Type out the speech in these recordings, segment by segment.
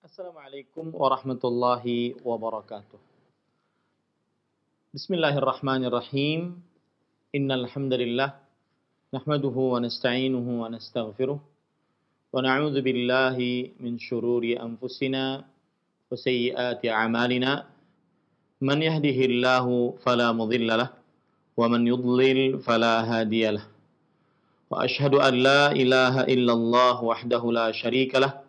السلام عليكم ورحمة الله وبركاته بسم الله الرحمن الرحيم إن الحمد لله نحمده ونستعينه ونستغفره ونعوذ بالله من شرور أنفسنا وسيئات أعمالنا من يهده الله فلا مضل له ومن يضلل فلا هادي له وأشهد أن لا إله إلا الله وحده لا شريك له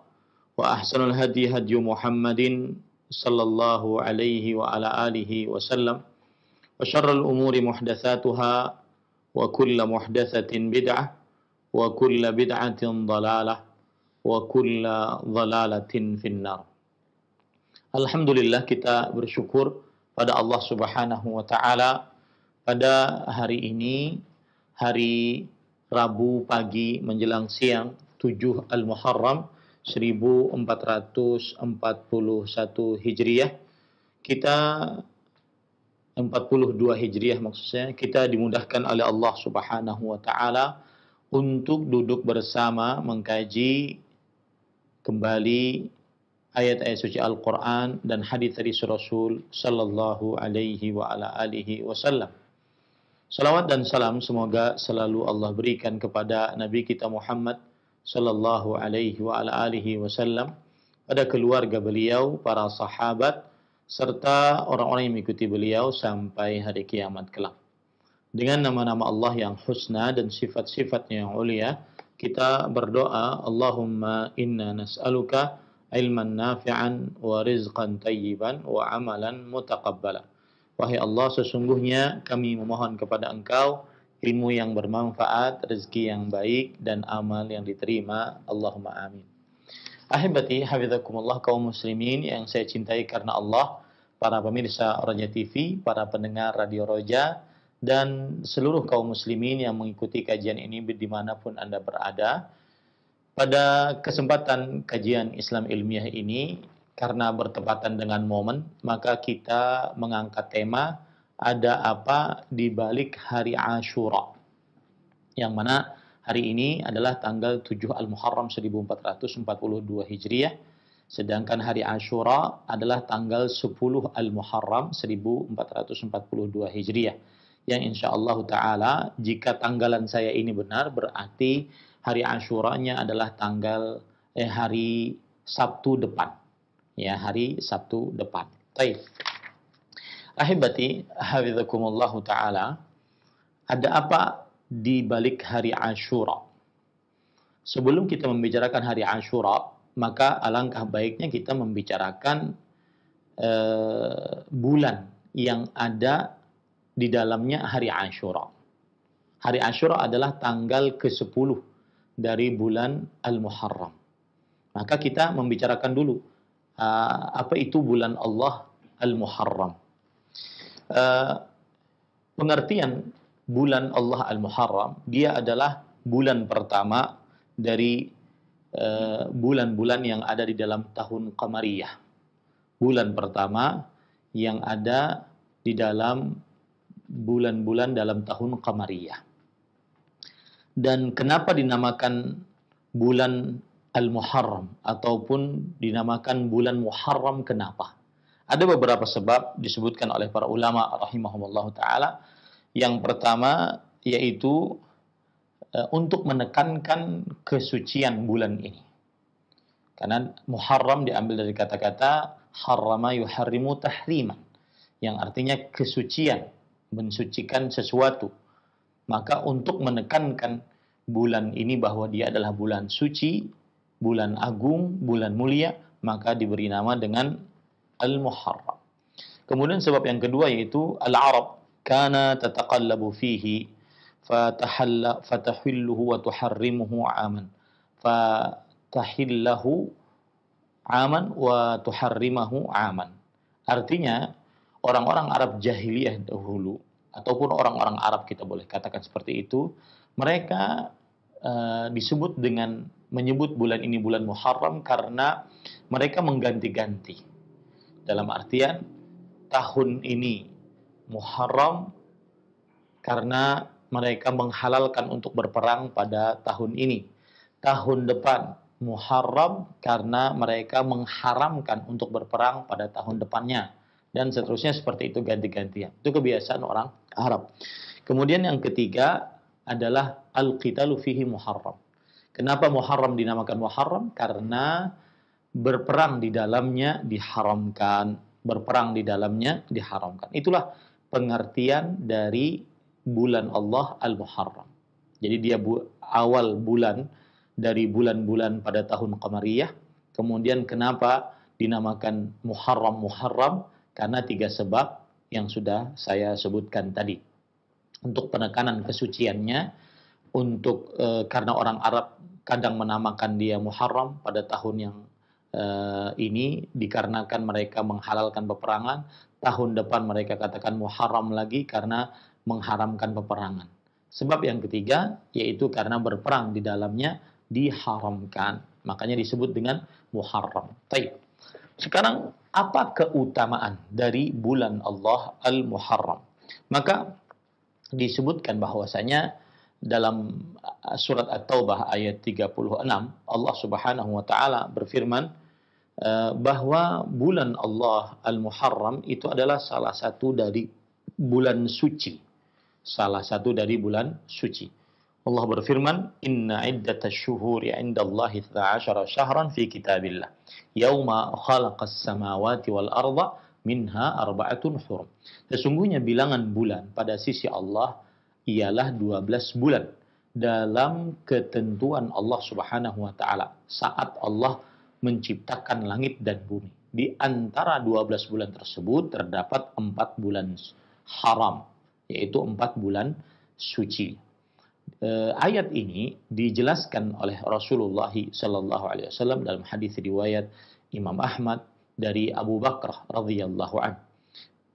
وأحسن الهدي هدي محمد صلى الله عليه وعلى آله وسلم وشر الأمور محدثاتها وكل محدثة بدعة وكل بدعة ضلالة وكل ضلالة في النار الحمد لله kita bersyukur pada Allah Subhanahu wa taala pada hari ini hari Rabu pagi menjelang siang 7 Al-Muharram 1441 Hijriah kita 42 Hijriah maksudnya kita dimudahkan oleh Allah Subhanahu wa taala untuk duduk bersama mengkaji kembali ayat-ayat suci Al-Qur'an dan hadis dari Rasul sallallahu alaihi wa ala alihi wasallam. Salawat dan salam semoga selalu Allah berikan kepada Nabi kita Muhammad sallallahu alaihi wa ala alihi wasallam pada keluarga beliau, para sahabat serta orang-orang yang mengikuti beliau sampai hari kiamat kelak. Dengan nama-nama Allah yang husna dan sifat-sifatnya yang mulia, kita berdoa, Allahumma inna nas'aluka ilman nafi'an wa rizqan tayyiban wa amalan mutaqabbala. Wahai Allah, sesungguhnya kami memohon kepada Engkau ilmu yang bermanfaat, rezeki yang baik, dan amal yang diterima. Allahumma amin. Ahibati, hafizakumullah kaum muslimin yang saya cintai karena Allah, para pemirsa Roja TV, para pendengar Radio Roja, dan seluruh kaum muslimin yang mengikuti kajian ini dimanapun Anda berada. Pada kesempatan kajian Islam ilmiah ini, karena bertepatan dengan momen, maka kita mengangkat tema ada apa di balik hari Ashura. Yang mana hari ini adalah tanggal 7 Al-Muharram 1442 Hijriah, sedangkan hari Ashura adalah tanggal 10 Al-Muharram 1442 Hijriah. Yang insya Allah Ta'ala, jika tanggalan saya ini benar, berarti hari Ashuranya adalah tanggal eh, hari Sabtu depan. Ya, hari Sabtu depan. Baik. Ahibati, hafizakumullahu ta'ala, ada apa di balik hari Ashura? Sebelum kita membicarakan hari Ashura, maka alangkah baiknya kita membicarakan eh, bulan yang ada di dalamnya hari Ashura. Hari Ashura adalah tanggal ke-10 dari bulan Al-Muharram. Maka kita membicarakan dulu uh, apa itu bulan Allah Al-Muharram. Eh, pengertian bulan Allah Al-Muharram, dia adalah bulan pertama dari eh, bulan-bulan uh, yang ada di dalam tahun Qamariyah. Bulan pertama yang ada di dalam bulan-bulan dalam tahun Qamariyah. Dan kenapa dinamakan bulan Al-Muharram ataupun dinamakan bulan Muharram kenapa? Ada beberapa sebab disebutkan oleh para ulama rahimahumullah taala. Yang pertama yaitu eh, untuk menekankan kesucian bulan ini. Karena Muharram diambil dari kata-kata harrama yuharrimu tahriman yang artinya kesucian, mensucikan sesuatu. Maka untuk menekankan bulan ini bahwa dia adalah bulan suci, bulan agung, bulan mulia, maka diberi nama dengan al-muharram. Kemudian sebab yang kedua yaitu al-Arab kana tataqallabu fihi fatahalla fatahilluhu wa tuharrimuhu aman fatahillahu aman wa tuharrimahu aman. Artinya orang-orang Arab jahiliyah dahulu ataupun orang-orang Arab kita boleh katakan seperti itu, mereka uh, disebut dengan menyebut bulan ini bulan Muharram karena mereka mengganti-ganti dalam artian tahun ini Muharram karena mereka menghalalkan untuk berperang pada tahun ini. Tahun depan Muharram karena mereka mengharamkan untuk berperang pada tahun depannya. Dan seterusnya seperti itu ganti-gantian. Itu kebiasaan orang Arab. Kemudian yang ketiga adalah al-qitalu fihi Muharram. Kenapa Muharram dinamakan Muharram? Karena berperang di dalamnya diharamkan, berperang di dalamnya diharamkan. Itulah pengertian dari bulan Allah Al-Muharram. Jadi dia bu awal bulan dari bulan-bulan pada tahun Qamariyah. Kemudian kenapa dinamakan Muharram-Muharram? Karena tiga sebab yang sudah saya sebutkan tadi. Untuk penekanan kesuciannya, untuk e, karena orang Arab kadang menamakan dia Muharram pada tahun yang uh, ini dikarenakan mereka menghalalkan peperangan, tahun depan mereka katakan muharam lagi karena mengharamkan peperangan. Sebab yang ketiga yaitu karena berperang di dalamnya diharamkan. Makanya disebut dengan muharam. Baik. Sekarang apa keutamaan dari bulan Allah al Muharam? Maka disebutkan bahwasanya dalam eh, surat At-Taubah ayat 36 Allah Subhanahu wa taala berfirman Eh, bahwa bulan Allah Al-Muharram itu adalah salah satu dari bulan suci. Salah satu dari bulan suci. Allah berfirman, "Inna iddata syuhuri Allahi 12 syahran fi kitabillah. Yawma khalaqas samawati wal arda minha arba'atun hurum." Sesungguhnya bilangan bulan pada sisi Allah ialah 12 bulan dalam ketentuan Allah Subhanahu wa taala saat Allah menciptakan langit dan bumi. Di antara 12 bulan tersebut terdapat 4 bulan haram, yaitu 4 bulan suci. Eh, ayat ini dijelaskan oleh Rasulullah SAW Alaihi Wasallam dalam hadis riwayat Imam Ahmad dari Abu Bakar radhiyallahu an,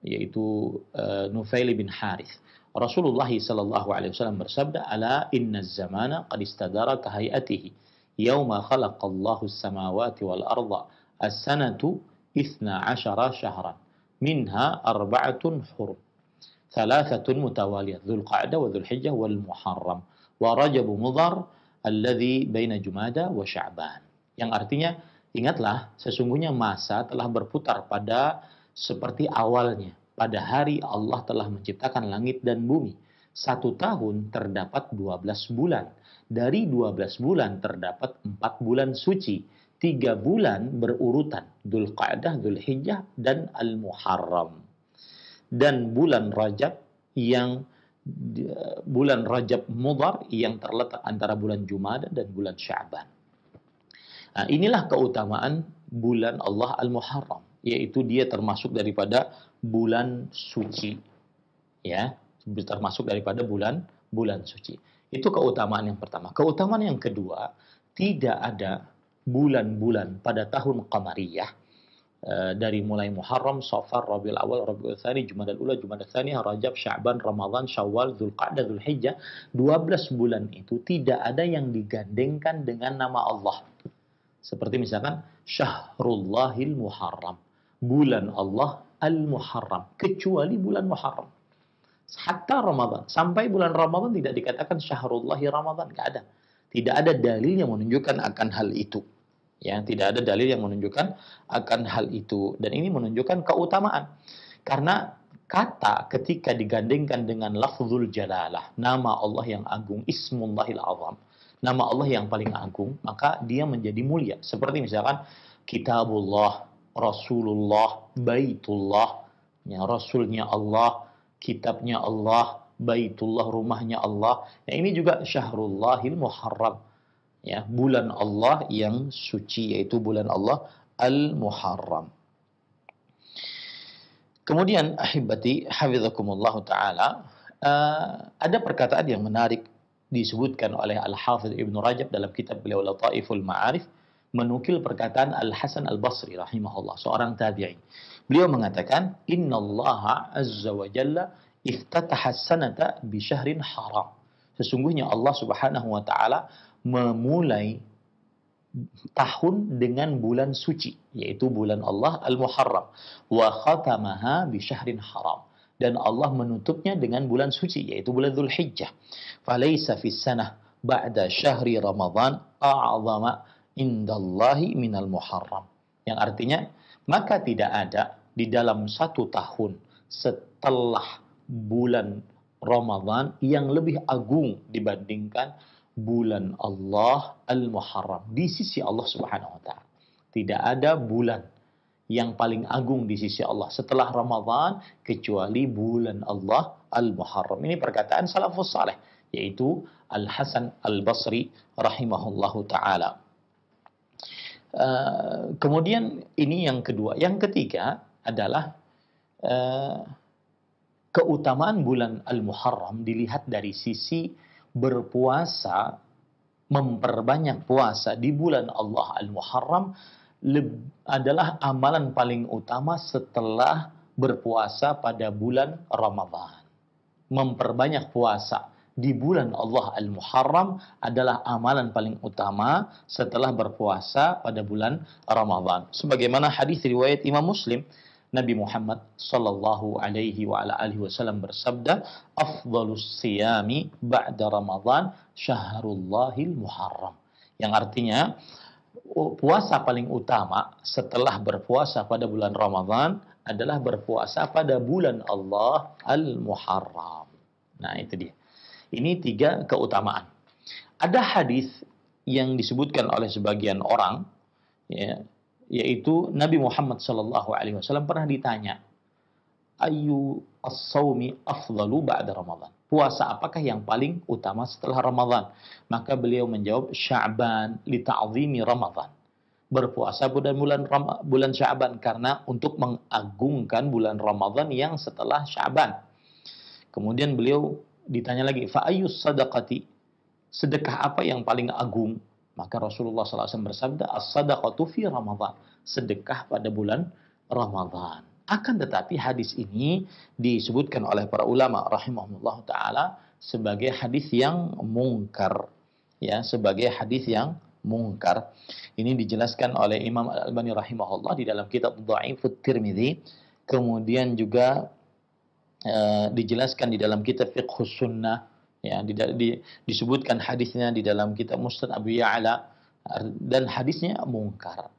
yaitu eh, Nufail bin Harith. Rasulullah SAW Alaihi Wasallam bersabda, "Ala inna zamana qad istadara kahayatihi." yauma khalaqallahu samawati wal arda as-sanatu ithna ashara منها minha arba'atun ثلاثة thalathatun mutawaliyat dhul qa'da wa dhul hijjah wal muharram wa rajabu mudhar yang artinya ingatlah sesungguhnya masa telah berputar pada seperti awalnya pada hari Allah telah menciptakan langit dan bumi satu tahun terdapat dua belas bulan dari 12 bulan terdapat 4 bulan suci, 3 bulan berurutan, Dhul Qa'dah, Dhul Hijjah, dan Al-Muharram. Dan bulan Rajab yang bulan Rajab Mudar yang terletak antara bulan Jumada dan bulan Syaban. Nah, inilah keutamaan bulan Allah Al-Muharram, yaitu dia termasuk daripada bulan suci. Ya, termasuk daripada bulan bulan suci. Itu keutamaan yang pertama. Keutamaan yang kedua, tidak ada bulan-bulan pada tahun qamariyah eh, dari mulai Muharram, Safar, Rabiul Awal, Rabiul Tsani, Jumadal Ula, Jumadal Tsani, Rajab, Sya'ban, Ramadan, Syawal, Dzulqa'dah, Dzulhijjah, 12 bulan itu tidak ada yang digandengkan dengan nama Allah. Seperti misalkan Syahrullahil Muharram, bulan Allah Al-Muharram, kecuali bulan Muharram. Hatta Ramadan. Sampai bulan Ramadan tidak dikatakan syahrullahi Ramadan. Tidak ada. Tidak ada dalil yang menunjukkan akan hal itu. Ya, tidak ada dalil yang menunjukkan akan hal itu. Dan ini menunjukkan keutamaan. Karena kata ketika digandingkan dengan lafzul jalalah, nama Allah yang agung, ismullahil azam, nama Allah yang paling agung, maka dia menjadi mulia. Seperti misalkan kitabullah, Rasulullah, Baitullah, yang Rasulnya Allah, kitabnya Allah, baitullah rumahnya Allah. Nah, ini juga syahrullahil muharram. Ya, bulan Allah yang suci yaitu bulan Allah al-Muharram. Kemudian ahibati hafizakumullah taala uh, ada perkataan yang menarik disebutkan oleh al hafiz Ibnu Rajab dalam kitab beliau Lataiful Ma'arif menukil perkataan Al-Hasan Al-Basri rahimahullah seorang tabi'in. Beliau mengatakan, inna Allah azza wa jalla iftataha sanata syahrin haram. Sesungguhnya Allah subhanahu wa ta'ala memulai tahun dengan bulan suci, yaitu bulan Allah Al-Muharram. Wa khatamaha syahrin haram. Dan Allah menutupnya dengan bulan suci, yaitu bulan Dhul Hijjah. Falaysa fis sanah ba'da syahri Ramadan a'zama indallahi minal muharram. Yang artinya, maka tidak ada di dalam satu tahun setelah bulan Ramadan yang lebih agung dibandingkan bulan Allah Al-Muharram di sisi Allah Subhanahu wa taala. Tidak ada bulan yang paling agung di sisi Allah setelah Ramadan kecuali bulan Allah Al-Muharram. Ini perkataan salafus saleh yaitu Al-Hasan Al-Basri rahimahullahu taala. Eh, kemudian ini yang kedua. Yang ketiga adalah uh, keutamaan bulan Al-Muharram dilihat dari sisi berpuasa, memperbanyak puasa di bulan Allah Al-Muharram adalah amalan paling utama setelah berpuasa pada bulan Ramadhan, Memperbanyak puasa di bulan Allah Al-Muharram adalah amalan paling utama setelah berpuasa pada bulan Ramadhan. Sebagaimana hadis riwayat Imam Muslim, Nabi Muhammad sallallahu alaihi wa ala alihi wasallam bersabda, "Afdhalus siyami ba'da Ramadhan syahrullahil Muharram." Yang artinya puasa paling utama setelah berpuasa pada bulan Ramadhan adalah berpuasa pada bulan Allah Al-Muharram. Nah, itu dia ini tiga keutamaan. Ada hadis yang disebutkan oleh sebagian orang, ya, yaitu Nabi Muhammad Shallallahu Alaihi Wasallam pernah ditanya, ayu as-sawmi afdalu ba'da Ramadan. Puasa apakah yang paling utama setelah Ramadan? Maka beliau menjawab Sya'ban li ta'zimi Ramadan. Berpuasa pada bulan bulan Sya'ban karena untuk mengagungkan bulan Ramadan yang setelah Sya'ban. Kemudian beliau ditanya lagi fa'ayus sadaqati sedekah apa yang paling agung maka Rasulullah SAW bersabda as-sadaqatu fi Ramadan sedekah pada bulan Ramadan akan tetapi hadis ini disebutkan oleh para ulama rahimahumullah taala sebagai hadis yang mungkar ya sebagai hadis yang mungkar ini dijelaskan oleh Imam Al-Albani rahimahullah di dalam kitab Dhaifut Tirmidzi kemudian juga Eh, dijelaskan di dalam kitab fiqh sunnah ya di, di, disebutkan hadisnya di dalam kitab Mustad Abu Ya'la dan hadisnya mungkar.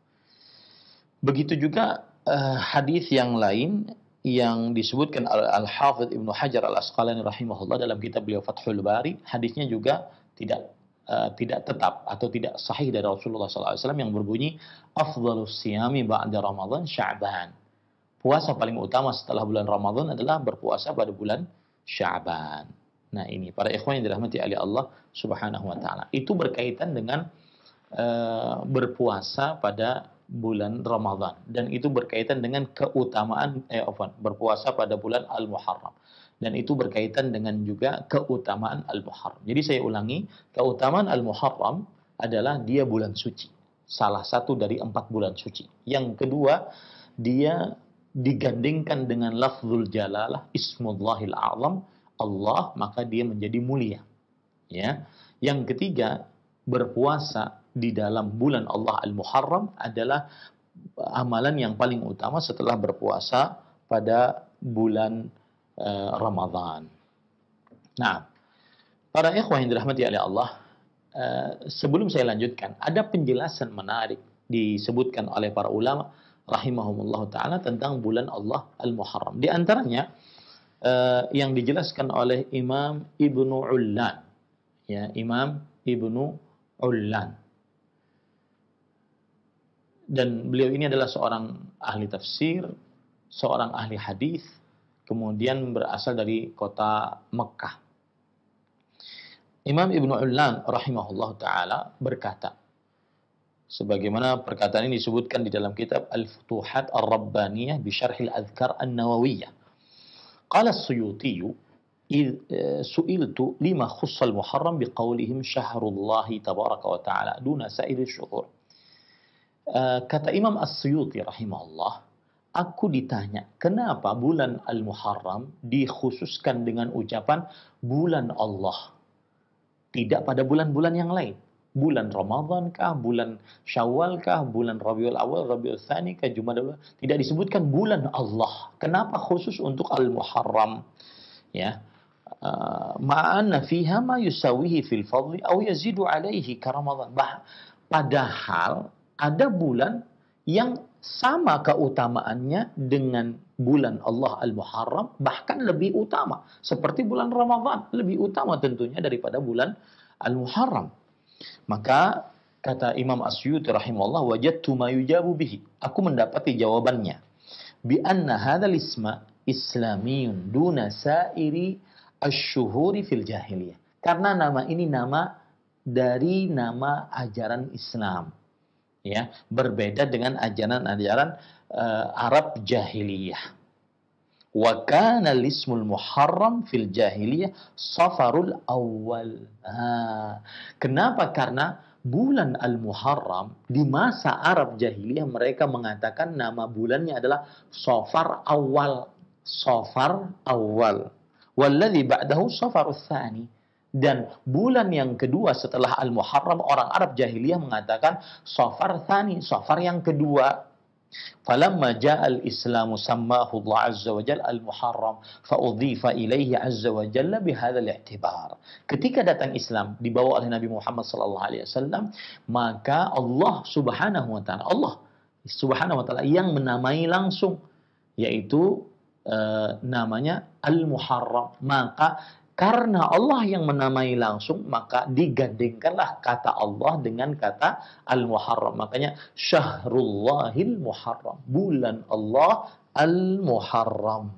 Begitu juga uh, hadis yang lain yang disebutkan Al-Hafidh Ibnu Hajar Al-Asqalani rahimahullah dalam kitab beliau Fathul Bari, hadisnya juga tidak uh, tidak tetap atau tidak sahih dari Rasulullah SAW yang berbunyi afdalus siyami ba'da Ramadan Sya'ban puasa paling utama setelah bulan Ramadan adalah berpuasa pada bulan Syaban. Nah ini para ikhwan yang dirahmati oleh Allah Subhanahu wa taala. Itu berkaitan dengan e, berpuasa pada bulan Ramadan dan itu berkaitan dengan keutamaan eh apa berpuasa pada bulan Al-Muharram dan itu berkaitan dengan juga keutamaan Al-Muharram. Jadi saya ulangi, keutamaan Al-Muharram adalah dia bulan suci, salah satu dari empat bulan suci. Yang kedua, dia digandingkan dengan lafzul jalalah ismullahil a'lam Allah maka dia menjadi mulia ya yang ketiga berpuasa di dalam bulan Allah al-Muharram adalah amalan yang paling utama setelah berpuasa pada bulan uh, Ramadan nah para ikhwah yang dirahmati oleh Allah uh, sebelum saya lanjutkan ada penjelasan menarik disebutkan oleh para ulama rahimahumullah taala tentang bulan Allah Al-Muharram. Di antaranya uh, yang dijelaskan oleh Imam Ibnu Ullan. Ya, Imam Ibnu Ullan. Dan beliau ini adalah seorang ahli tafsir, seorang ahli hadis, kemudian berasal dari kota Mekah. Imam Ibnu Ullan rahimahullah taala berkata, sebagaimana perkataan ini disebutkan di dalam kitab Al-Futuhat Ar-Rabbaniyah bi Syarh al Adhkar An-Nawawiyah. Qala As-Suyuti eh, su'iltu lima khussa al-Muharram biqaulihim syahrullahi tabaraka wa ta'ala duna sa'iri syuhur. Eh, kata Imam As-Suyuti rahimahullah, aku ditanya, kenapa bulan Al-Muharram dikhususkan dengan ucapan bulan Allah? Tidak pada bulan-bulan yang lain bulan Ramadan kah, bulan Syawal kah, bulan Rabiul Awal, Rabiul Tsani kah, Jumadil tidak disebutkan bulan Allah. Kenapa khusus untuk Al-Muharram? Ya. Ah, Ma'ana fiha ma yusawihi fil fadli aw yazidu alaihi karamadan. Padahal ada bulan yang sama keutamaannya dengan bulan Allah Al-Muharram, bahkan lebih utama. Seperti bulan Ramadan, lebih utama tentunya daripada bulan Al-Muharram. Maka kata Imam Asyuti rahimahullah wajadtu ma yujabu bihi. Aku mendapati jawabannya. Bi anna hadzal isma islamiyun duna sairi asyuhuri fil jahiliyah. Karena nama ini nama dari nama ajaran Islam. Ya, berbeda dengan ajaran-ajaran uh, Arab jahiliyah. Wa kana lismul muharram fil jahiliyah safarul awal. Ah. Kenapa? Karena bulan Al-Muharram di masa Arab jahiliyah mereka mengatakan nama bulannya adalah Sofar Awal. Sofar Awal. Walladhi ba'dahu Sofar Uthani. Dan bulan yang kedua setelah Al-Muharram orang Arab jahiliyah mengatakan Sofar Thani, Sofar yang kedua. فلما جاء الإسلام سماه الله عز وجل المحرم فأضيف إليه عز وجل بهذا الاعتبار ketika datang Islam dibawa oleh Nabi Muhammad sallallahu alaihi wasallam maka Allah subhanahu wa taala Allah subhanahu wa taala yang menamai langsung yaitu uh, namanya al-muharram maka karena Allah yang menamai langsung, maka digandengkanlah kata Allah dengan kata Al-Muharram. Makanya, Syahrullahil Muharram. Bulan Allah Al-Muharram.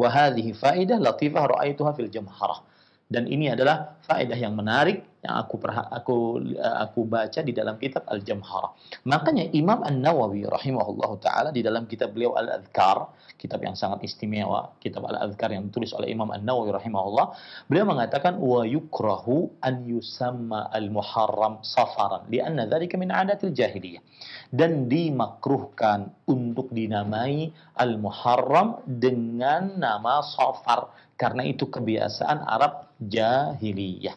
Wahadihi faidah latifah ra'aituha fil jamharah. Dan ini adalah faedah yang menarik yang aku aku eh, aku baca di dalam kitab al jamhar Makanya Imam An-Nawawi rahimahullah taala di dalam kitab beliau al adkar kitab yang sangat istimewa, kitab al adkar yang ditulis oleh Imam An-Nawawi rahimahullah, beliau mengatakan wa yukrahu an yusamma al-muharram safaran lianna dzalika min adatil jahiliyah. Dan dimakruhkan untuk dinamai al-muharram dengan nama safar karena itu kebiasaan Arab jahiliyah.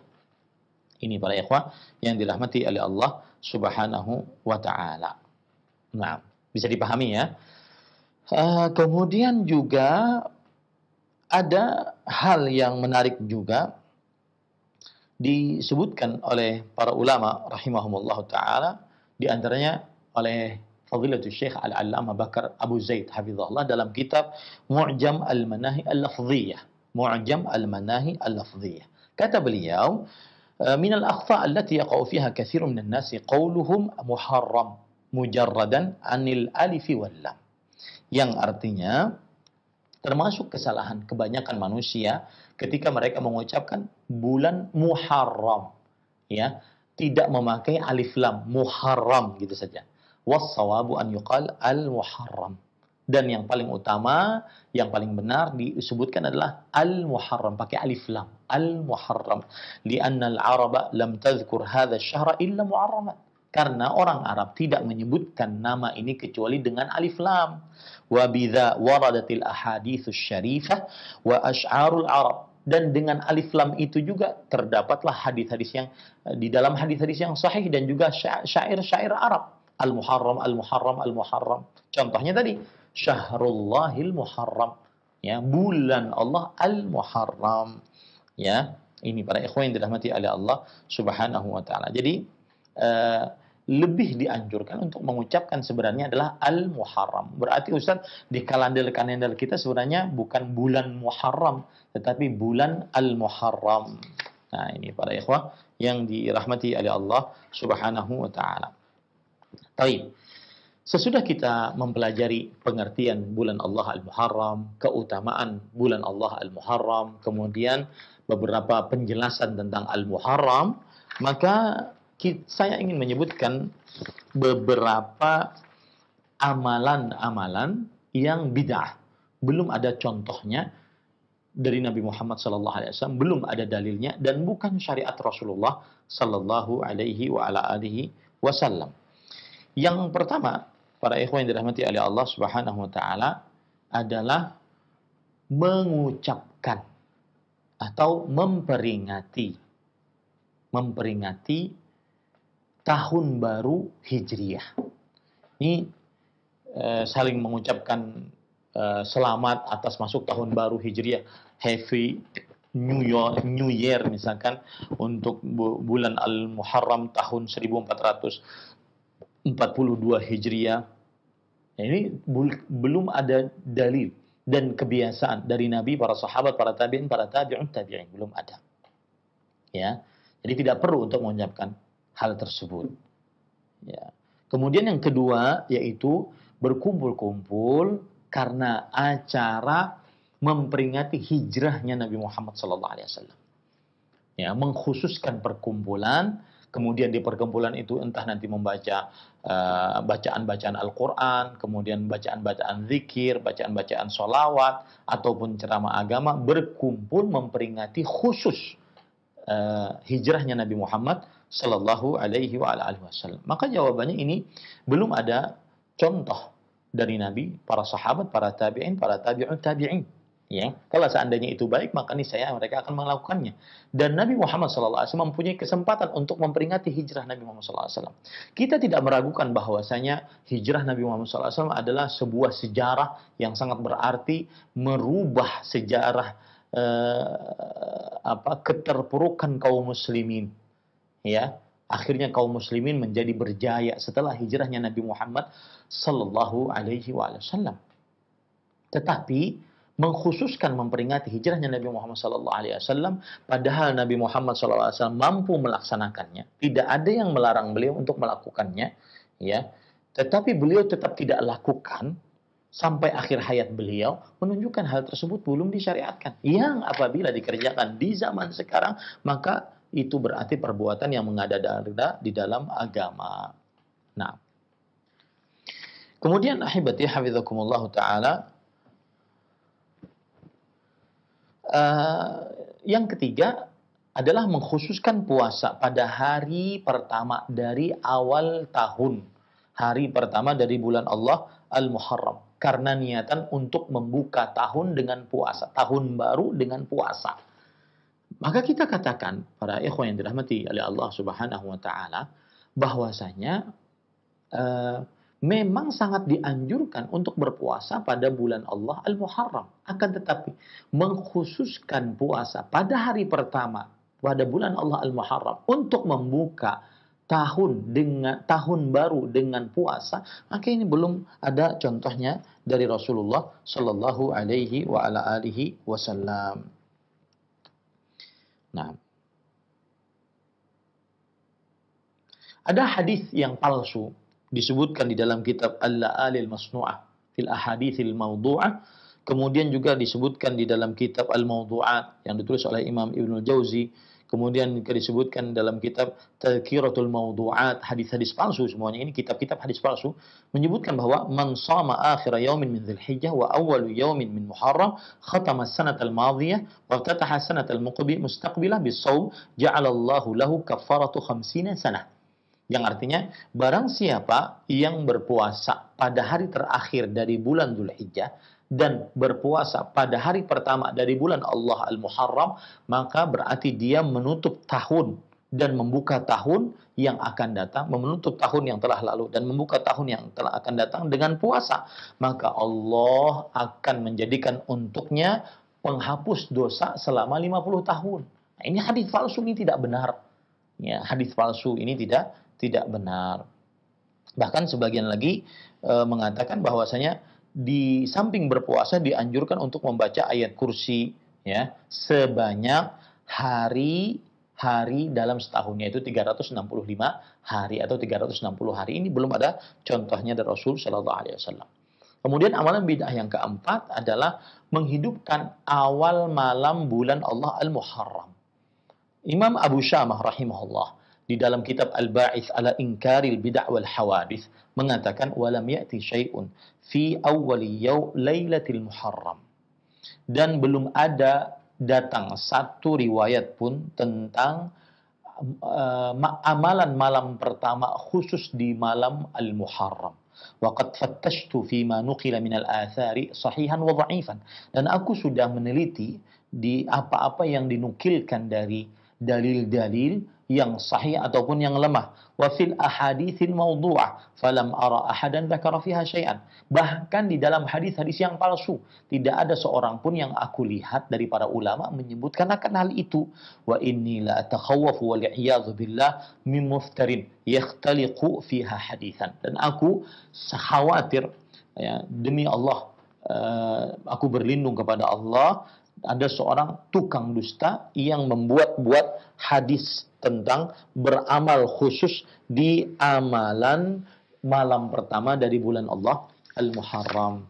Ini para ikhwah yang dirahmati oleh Allah Subhanahu wa taala. Nah, bisa dipahami ya. Uh, kemudian juga ada hal yang menarik juga disebutkan oleh para ulama rahimahumullah taala di antaranya oleh Fadilatul Syekh Al-Allamah Bakar Abu Zaid hafizahullah dalam kitab Mu'jam Al-Manahi al lafziyah Mu'jam Al-Manahi al lafziyah Kata beliau, من الأخطاء التي يقع فيها كثير من الناس قولهم محرم مجردا عن الألف wallam yang artinya termasuk kesalahan kebanyakan manusia ketika mereka mengucapkan bulan Muharram ya tidak memakai alif lam Muharram gitu saja wassawabu an yuqal al Muharram dan yang paling utama, yang paling benar disebutkan adalah al-muharram pakai alif lam, al-muharram. Li'anna al-araba lam tadhkur hadha syahra illa mu'arramat. Karena orang Arab tidak menyebutkan nama ini kecuali dengan alif lam. Wa bidza waradatil ahaditsus syarifah wa asy'arul Arab. Dan dengan alif lam itu juga terdapatlah hadis-hadis yang di dalam hadis-hadis yang sahih dan juga syair-syair Arab. Al-Muharram, Al-Muharram, Al-Muharram. Contohnya tadi, syahrullahil muharram ya bulan Allah al muharram ya ini para ikhwan yang dirahmati oleh Allah Subhanahu wa taala. Jadi uh, lebih dianjurkan untuk mengucapkan sebenarnya adalah al-muharram. Berarti Ustaz di kalender-kalender kita sebenarnya bukan bulan Muharram tetapi bulan al-muharram. Nah, ini para ikhwah yang dirahmati oleh Allah Subhanahu wa taala. Baik. Sesudah kita mempelajari pengertian bulan Allah Al-Muharram, keutamaan bulan Allah Al-Muharram, kemudian beberapa penjelasan tentang Al-Muharram, maka saya ingin menyebutkan beberapa amalan-amalan yang bid'ah. Belum ada contohnya dari Nabi Muhammad SAW, belum ada dalilnya dan bukan syariat Rasulullah Sallallahu Alaihi wa ala alihi Wasallam. Yang pertama para ikhwan yang dirahmati oleh Allah Subhanahu wa taala adalah mengucapkan atau memperingati memperingati tahun baru Hijriah. Ini e, saling mengucapkan e, selamat atas masuk tahun baru Hijriah. Happy New Year, New Year misalkan untuk bulan Al-Muharram tahun 1400 42 Hijriah. Nah, ini belum ada dalil dan kebiasaan dari Nabi, para sahabat, para tabi'in, para tabi'un, tabi'in. Belum ada. Ya. Jadi tidak perlu untuk mengucapkan hal tersebut. Ya. Kemudian yang kedua yaitu berkumpul-kumpul karena acara memperingati hijrahnya Nabi Muhammad SAW. Ya, mengkhususkan perkumpulan kemudian di perkumpulan itu entah nanti membaca uh, bacaan-bacaan Al-Quran, kemudian bacaan-bacaan zikir, bacaan-bacaan solawat, ataupun ceramah agama, berkumpul memperingati khusus uh, hijrahnya Nabi Muhammad Sallallahu Alaihi Wasallam. Maka jawabannya ini belum ada contoh dari Nabi, para sahabat, para tabi'in, para tabi'un, tabi'in. Ya, kalau seandainya itu baik, maka niscaya mereka akan melakukannya. Dan Nabi Muhammad SAW mempunyai kesempatan untuk memperingati hijrah Nabi Muhammad SAW. Kita tidak meragukan bahwasanya hijrah Nabi Muhammad SAW adalah sebuah sejarah yang sangat berarti merubah sejarah eh, apa keterpurukan kaum muslimin. Ya, akhirnya kaum muslimin menjadi berjaya setelah hijrahnya Nabi Muhammad sallallahu alaihi wasallam. Tetapi mengkhususkan memperingati hijrahnya Nabi Muhammad SAW, padahal Nabi Muhammad SAW mampu melaksanakannya. Tidak ada yang melarang beliau untuk melakukannya, ya. Tetapi beliau tetap tidak lakukan sampai akhir hayat beliau menunjukkan hal tersebut belum disyariatkan. Yang apabila dikerjakan di zaman sekarang maka itu berarti perbuatan yang mengada-ada di dalam agama. Nah, kemudian ahibati hafizakumullah taala Eh, yang ketiga adalah mengkhususkan puasa pada hari pertama dari awal tahun. Hari pertama dari bulan Allah Al-Muharram. Karena niatan untuk membuka tahun dengan puasa. Tahun baru dengan puasa. Maka kita katakan para ikhwan yang dirahmati oleh Allah Subhanahu wa taala bahwasanya uh, memang sangat dianjurkan untuk berpuasa pada bulan Allah Al-Muharram. Akan tetapi, mengkhususkan puasa pada hari pertama pada bulan Allah Al-Muharram untuk membuka tahun dengan tahun baru dengan puasa, maka ini belum ada contohnya dari Rasulullah Shallallahu alaihi wa ala alihi wasallam. Nah, ada hadis yang palsu disebutkan di dalam kitab Al-La'alil Masnu'ah fil ahadithil mawdu'ah kemudian juga disebutkan di dalam kitab Al-Mawdu'at yang ditulis oleh Imam Ibnu Jauzi kemudian juga disebutkan dalam kitab Tadkiratul Mawdu'at hadis-hadis palsu semuanya ini kitab-kitab hadis palsu menyebutkan bahwa man sama akhir yaumin min Dzulhijjah wa awal yaumin min Muharram khatama sanat al-madhiyah wa ftataha sanat al-muqbil mustaqbilah bis-shaum ja'ala Allahu lahu kafaratu 50 sanah yang iya. artinya barang siapa yang berpuasa pada hari terakhir dari bulan hijjah dan berpuasa pada hari pertama dari bulan Allah Al-Muharram, maka berarti dia menutup tahun dan membuka tahun yang akan datang, menutup tahun yang telah lalu dan membuka tahun yang telah akan datang dengan puasa, maka Allah akan menjadikan untuknya penghapus dosa selama 50 tahun. Nah, ini hadis palsu ini tidak benar. Ya, hadis palsu ini tidak tidak benar. Bahkan sebagian lagi e, mengatakan bahwasanya di samping berpuasa dianjurkan untuk membaca ayat kursi ya sebanyak hari hari dalam setahunnya itu 365 hari atau 360 hari ini belum ada contohnya dari Rasul Shallallahu Alaihi Wasallam. Kemudian amalan bid'ah yang keempat adalah menghidupkan awal malam bulan Allah Al-Muharram. Imam Abu Syamah rahimahullah di dalam kitab al bais ala Inkaril Bid'ah wal Hawadith mengatakan walam ya'ti syai'un fi awwali yaw lailatil Muharram. Dan belum ada datang satu riwayat pun tentang uh, amalan malam pertama khusus di malam Al-Muharram. Waqad fattashtu ma nuqila al athari sahihan wa dha'ifan. Dan aku sudah meneliti di apa-apa yang dinukilkan dari dalil-dalil yang sahih ataupun yang lemah. Wa fil ahaditsin mawdu'ah falam ara ahadan dzakara fiha syai'an. Bahkan di dalam hadis-hadis yang palsu, tidak ada seorang pun yang aku lihat dari para ulama menyebutkan akan hal itu. Wa inni la atakhawafu wal iyadzu billah min muftarin yakhtaliqu fiha hadithan. Dan aku khawatir ya, demi Allah uh, aku berlindung kepada Allah ada seorang tukang dusta yang membuat-buat hadis tentang beramal khusus di amalan malam pertama dari bulan Allah Al-Muharram.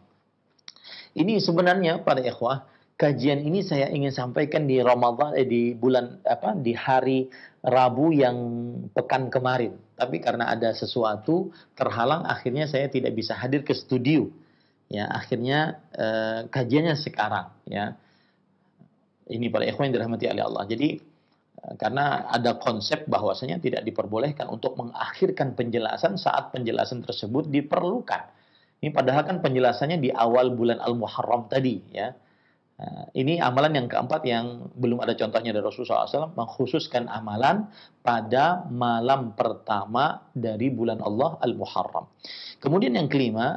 Ini sebenarnya para ikhwah, kajian ini saya ingin sampaikan di Ramadan eh, di bulan apa di hari Rabu yang pekan kemarin. Tapi karena ada sesuatu terhalang akhirnya saya tidak bisa hadir ke studio. Ya, akhirnya eh, kajiannya sekarang ya. Ini para ikhwan yang dirahmati oleh Allah. Jadi karena ada konsep bahwasanya tidak diperbolehkan untuk mengakhirkan penjelasan saat penjelasan tersebut diperlukan. Ini padahal kan penjelasannya di awal bulan Al-Muharram tadi ya. Nah, ini amalan yang keempat yang belum ada contohnya dari Rasulullah SAW mengkhususkan amalan pada malam pertama dari bulan Allah Al-Muharram. Kemudian yang kelima,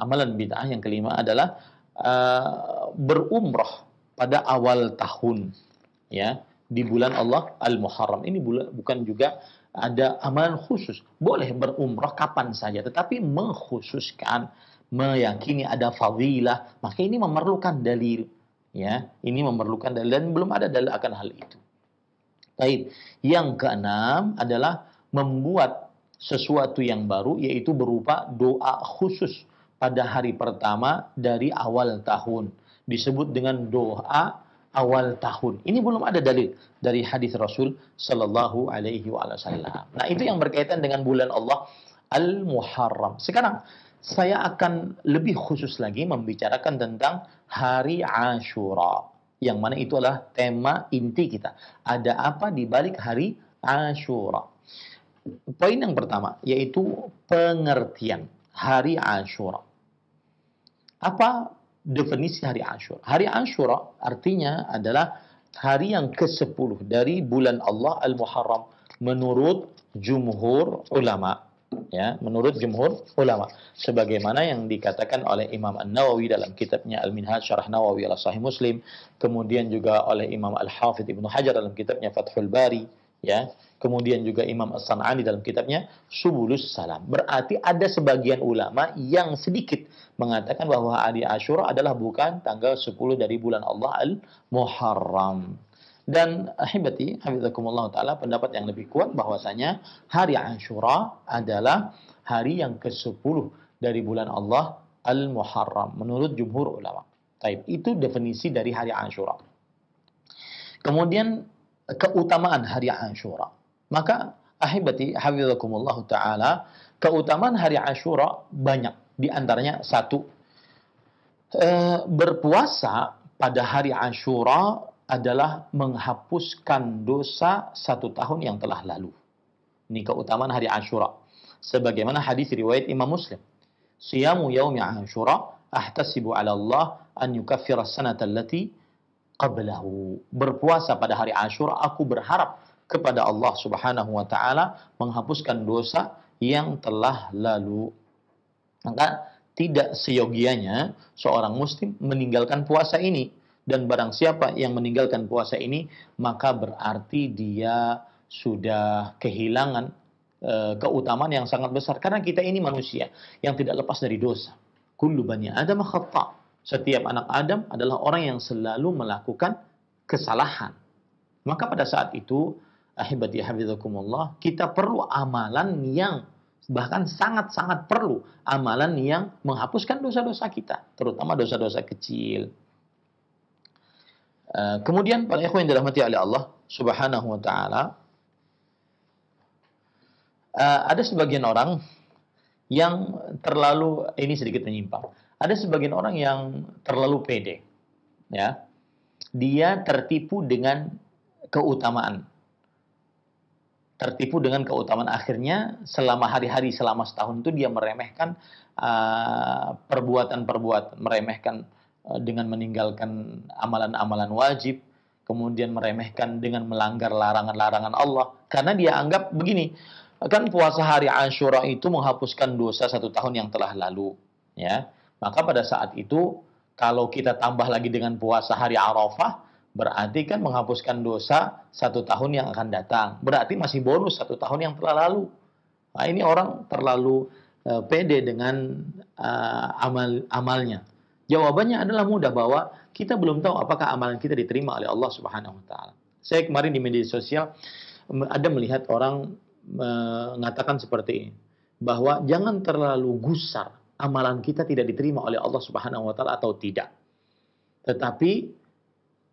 amalan bid'ah yang kelima adalah uh, eh, berumroh pada awal tahun ya di bulan Allah Al-Muharram. Ini bulan, bukan juga ada amalan khusus. Boleh berumrah kapan saja, tetapi mengkhususkan, meyakini ada fadilah, maka ini memerlukan dalil. Ya, ini memerlukan dalil dan belum ada dalil akan hal itu. Baik, yang keenam adalah membuat sesuatu yang baru yaitu berupa doa khusus pada hari pertama dari awal tahun disebut dengan doa awal tahun. Ini belum ada dalil dari hadis Rasul Shallallahu Alaihi Wasallam. Nah itu yang berkaitan dengan bulan Allah Al Muharram. Sekarang saya akan lebih khusus lagi membicarakan tentang hari Ashura. Yang mana itu adalah tema inti kita. Ada apa di balik hari Ashura? Poin yang pertama yaitu pengertian hari Ashura. Apa definisi hari Ashura. Hari Ashura artinya adalah hari yang ke-10 dari bulan Allah Al-Muharram menurut jumhur ulama ya menurut jumhur ulama sebagaimana yang dikatakan oleh Imam An-Nawawi dalam kitabnya Al-Minhaj Syarah Nawawi ala Sahih Muslim kemudian juga oleh Imam Al-Hafidz Ibnu Hajar dalam kitabnya Fathul Bari ya kemudian juga Imam As-San'ani dalam kitabnya Subulus Salam. Berarti ada sebagian ulama yang sedikit mengatakan bahwa hari Ashura adalah bukan tanggal 10 dari bulan Allah Al-Muharram. Dan ahibati, eh, hafizakumullah ta'ala, pendapat yang lebih kuat bahwasanya hari Ashura adalah hari yang ke-10 dari bulan Allah Al-Muharram. Menurut jumhur ulama. Taib. Itu definisi dari hari Ashura. Kemudian keutamaan hari Ashura. Maka ahibati hafizakumullah taala keutamaan hari Ashura banyak di antaranya satu e, berpuasa pada hari Ashura adalah menghapuskan dosa satu tahun yang telah lalu. Ini keutamaan hari Ashura. Sebagaimana hadis riwayat Imam Muslim. Siyamu yaumi Ashura ahtasibu ala Allah an yukaffira sanata allati qablahu. Berpuasa pada hari Ashura, aku berharap kepada Allah Subhanahu wa taala menghapuskan dosa yang telah lalu. Maka tidak seyogianya seorang muslim meninggalkan puasa ini dan barang siapa yang meninggalkan puasa ini maka berarti dia sudah kehilangan e, keutamaan yang sangat besar karena kita ini manusia yang tidak lepas dari dosa. Kullu bani Adam khata. Setiap anak Adam adalah orang yang selalu melakukan kesalahan. Maka pada saat itu ahibati hafizakumullah, kita perlu amalan yang bahkan sangat-sangat perlu amalan yang menghapuskan dosa-dosa kita, terutama dosa-dosa kecil. Eh, kemudian para ikhwan yang dirahmati oleh Allah Subhanahu wa taala eh, ada sebagian orang yang terlalu ini sedikit menyimpang. Ada sebagian orang yang terlalu pede. Ya. Dia tertipu dengan keutamaan tertipu dengan keutamaan akhirnya selama hari-hari selama setahun itu dia meremehkan perbuatan eh, perbuatan-perbuatan meremehkan uh, dengan meninggalkan amalan-amalan wajib kemudian meremehkan dengan melanggar larangan-larangan Allah karena dia anggap begini kan puasa hari Ashura itu menghapuskan dosa satu tahun yang telah lalu ya maka pada saat itu kalau kita tambah lagi dengan puasa hari Arafah Berarti kan menghapuskan dosa satu tahun yang akan datang. Berarti masih bonus satu tahun yang telah lalu. Nah, ini orang terlalu uh, pede dengan uh, amal amalnya. Jawabannya adalah mudah bahwa kita belum tahu apakah amalan kita diterima oleh Allah Subhanahu wa taala. Saya kemarin di media sosial ada melihat orang mengatakan seperti ini bahwa jangan terlalu gusar amalan kita tidak diterima oleh Allah Subhanahu wa taala atau tidak. Tetapi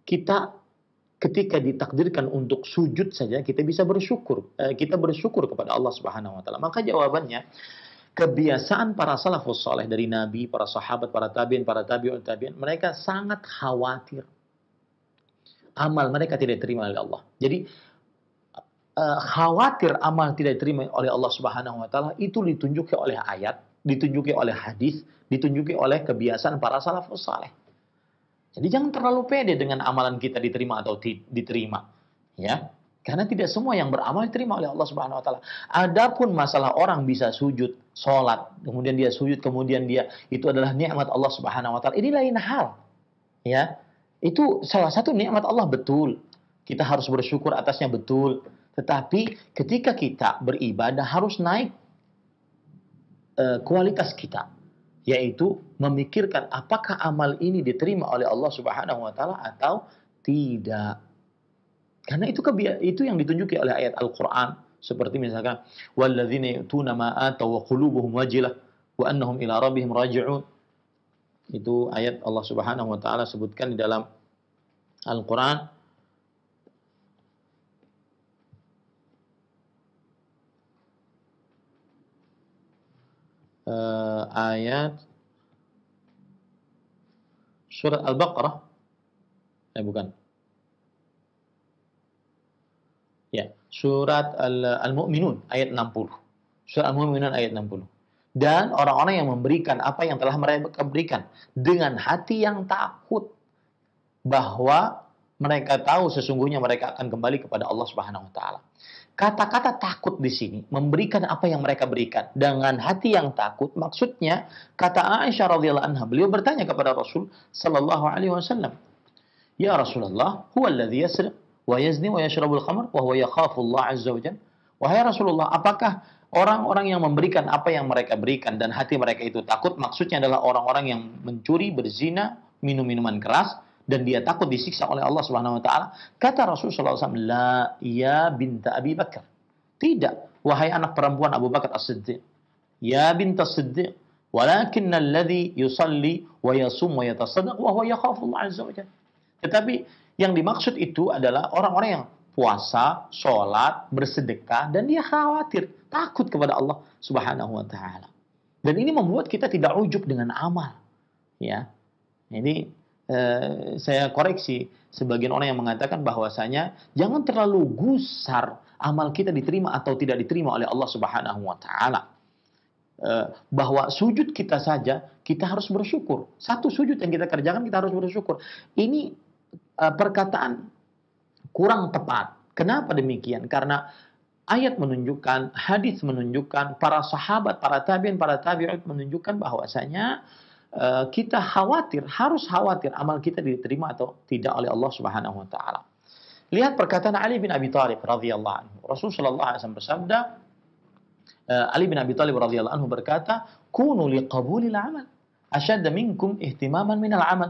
kita ketika ditakdirkan untuk sujud saja kita bisa bersyukur eh, kita bersyukur kepada Allah Subhanahu wa taala maka jawabannya kebiasaan para salafus soleh dari nabi para sahabat para tabiin para tabiun tabiin mereka sangat khawatir amal mereka tidak diterima oleh Allah jadi eh, khawatir amal tidak diterima oleh Allah Subhanahu wa taala itu ditunjuki oleh ayat ditunjuki oleh hadis ditunjuki oleh kebiasaan para salafus soleh jadi jangan terlalu pede dengan amalan kita diterima atau diterima, ya. Karena tidak semua yang beramal diterima oleh Allah Subhanahu wa taala. Adapun masalah orang bisa sujud, sholat, kemudian dia sujud, kemudian dia itu adalah nikmat Allah Subhanahu wa taala. Ini lain hal. Ya. Itu salah satu nikmat Allah betul. Kita harus bersyukur atasnya betul. Tetapi ketika kita beribadah harus naik eh, kualitas kita yaitu memikirkan apakah amal ini diterima oleh Allah Subhanahu wa taala atau tidak. Karena itu itu yang ditunjuki oleh ayat Al-Qur'an seperti misalkan walladzina yu'tuna ma atau wa qulubuhum wajilah wa annahum ila rabbihim raji'un. Itu ayat Allah Subhanahu wa taala sebutkan di dalam Al-Qur'an uh, ayat surat Al-Baqarah. Eh bukan. Ya, surat Al-Mu'minun ayat 60. Surat Al-Mu'minun ayat 60. Dan orang-orang yang memberikan apa yang telah mereka berikan dengan hati yang takut bahwa mereka tahu sesungguhnya mereka akan kembali kepada Allah Subhanahu wa taala kata-kata takut di sini memberikan apa yang mereka berikan dengan hati yang takut maksudnya kata Aisyah radhiyallahu anha beliau bertanya kepada Rasul sallallahu alaihi wasallam ya Rasulullah huwa alladhi yasri wa yazni wa yashrabul khamr wa huwa yakhafu Allah azza wa jalla wahai Rasulullah apakah orang-orang yang memberikan apa yang mereka berikan dan hati mereka itu takut maksudnya adalah orang-orang yang mencuri berzina minum minuman keras dan dia takut disiksa oleh Allah Subhanahu wa taala. Kata Rasulullah SAW, "La ya binta Abi Bakar." Tidak, wahai anak perempuan Abu Bakar As-Siddiq. Ya binta Siddiq, walakin alladhi yusalli wa yasum wa yatasaddaq wa huwa yakhafu Allah azza wa jalla. Tetapi yang dimaksud itu adalah orang-orang yang puasa, sholat, bersedekah, dan dia khawatir, takut kepada Allah Subhanahu wa Ta'ala. Dan ini membuat kita tidak ujub dengan amal. Ya, ini Eh, saya koreksi sebagian orang yang mengatakan bahwasanya jangan terlalu gusar amal kita diterima atau tidak diterima oleh Allah Subhanahu wa taala. Eh, bahwa sujud kita saja kita harus bersyukur. Satu sujud yang kita kerjakan kita harus bersyukur. Ini eh, perkataan kurang tepat. Kenapa demikian? Karena ayat menunjukkan, hadis menunjukkan, para sahabat, para tabiin, para tabiut menunjukkan bahwasanya Eh, kita khawatir, harus khawatir amal kita diterima atau tidak oleh Allah Subhanahu wa taala. Lihat perkataan Ali bin Abi Thalib radhiyallahu anhu. Rasulullah sallallahu alaihi wasallam bersabda, eh, Ali bin Abi Thalib radhiyallahu anhu berkata, "Kunu liqabulil amal ashadd minkum ihtimaman minal amal."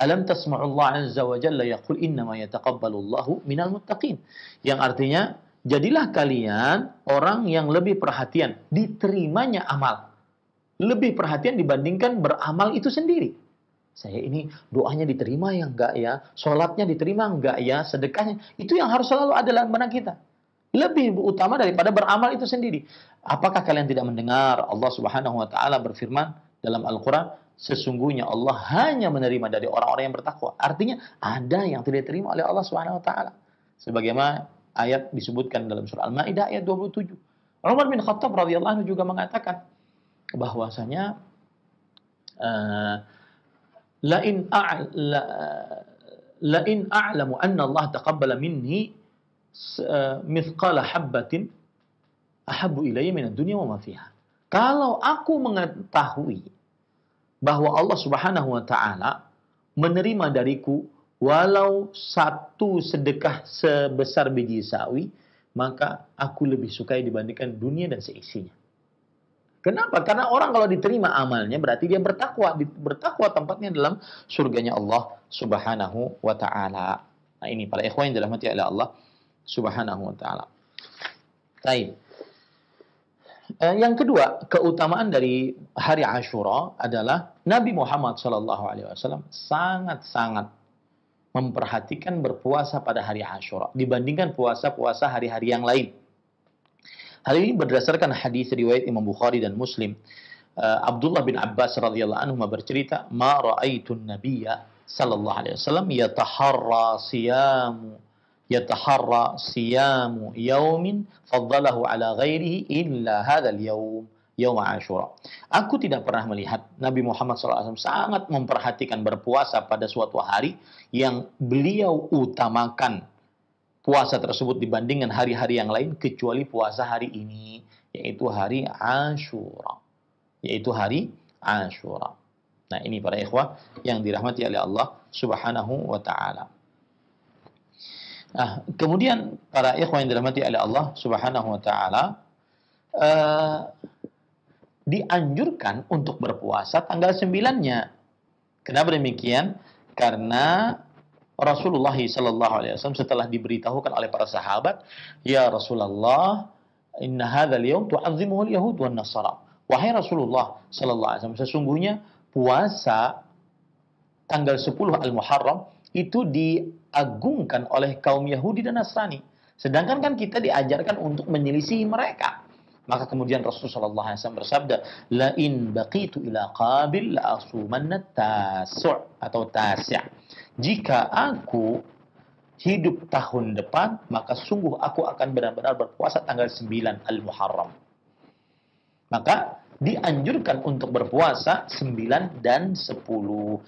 Alam tasma'u Allah azza wa jalla yaqul innama yataqabbalu Allahu minal muttaqin. Yang artinya, jadilah kalian orang yang lebih perhatian diterimanya amal lebih perhatian dibandingkan beramal itu sendiri. Saya ini doanya diterima ya enggak ya, sholatnya diterima enggak ya, sedekahnya. Itu yang harus selalu ada dalam benak kita. Lebih utama daripada beramal itu sendiri. Apakah kalian tidak mendengar Allah Subhanahu wa taala berfirman dalam Al-Qur'an, sesungguhnya Allah hanya menerima dari orang-orang yang bertakwa. Artinya ada yang tidak diterima oleh Allah Subhanahu wa taala. Sebagaimana ayat disebutkan dalam surah Al-Maidah ayat 27. Umar bin Khattab radhiyallahu anhu juga mengatakan, bahwasanya uh, lain a'la lain a'lamu anna Allah taqabbala minni uh, mithqala habbatin ahabbu ilayya min dunya wa ma fiha. Kalau aku mengetahui bahwa Allah Subhanahu wa taala menerima dariku walau satu sedekah sebesar biji sawi, maka aku lebih sukai dibandingkan dunia dan seisinya. Kenapa? Karena orang kalau diterima amalnya berarti dia bertakwa. Bertakwa tempatnya dalam surganya Allah Subhanahu wa taala. Nah, ini para ikhwan yang dirahmati oleh Allah Subhanahu wa taala. Baik. Eh, yang kedua, keutamaan dari hari Ashura adalah Nabi Muhammad SAW sangat-sangat memperhatikan berpuasa pada hari Ashura dibandingkan puasa-puasa hari-hari yang lain. Hal ini berdasarkan hadis riwayat Imam Bukhari dan Muslim. Uh, Abdullah bin Abbas radhiyallahu anhu bercerita, "Ma ra'aitun nabiyya sallallahu alaihi wasallam yataharra siyamu yataharra siyamu yaumin faddalahu ala ghairihi illa hadzal yaum." Yaum Ashura. Aku tidak pernah melihat Nabi Muhammad SAW sangat memperhatikan berpuasa pada suatu hari yang beliau utamakan puasa tersebut dibandingkan hari-hari yang lain kecuali puasa hari ini yaitu hari Ashura yaitu hari Ashura. Nah, ini para ikhwah yang dirahmati oleh Allah Subhanahu wa taala. Nah, kemudian para ikhwah yang dirahmati oleh Allah Subhanahu wa taala uh, dianjurkan untuk berpuasa tanggal 9 Kenapa demikian? Karena Rasulullah sallallahu Alaihi Wasallam setelah diberitahukan oleh para sahabat, ya Rasulullah, inna hadzal yawm tu'azzimuhu al-yahud wan nasara. Wahai Rasulullah sallallahu Alaihi Wasallam, sesungguhnya puasa tanggal 10 Al-Muharram itu diagungkan oleh kaum Yahudi dan Nasrani. Sedangkan kan kita diajarkan untuk menyelisihi mereka. Maka kemudian Rasulullah SAW bersabda, La in baqitu ila qabil la asumanna tasu' atau tasya. Jika aku hidup tahun depan, maka sungguh aku akan benar-benar berpuasa tanggal 9 Al-Muharram. Maka dianjurkan untuk berpuasa 9 dan 10. 10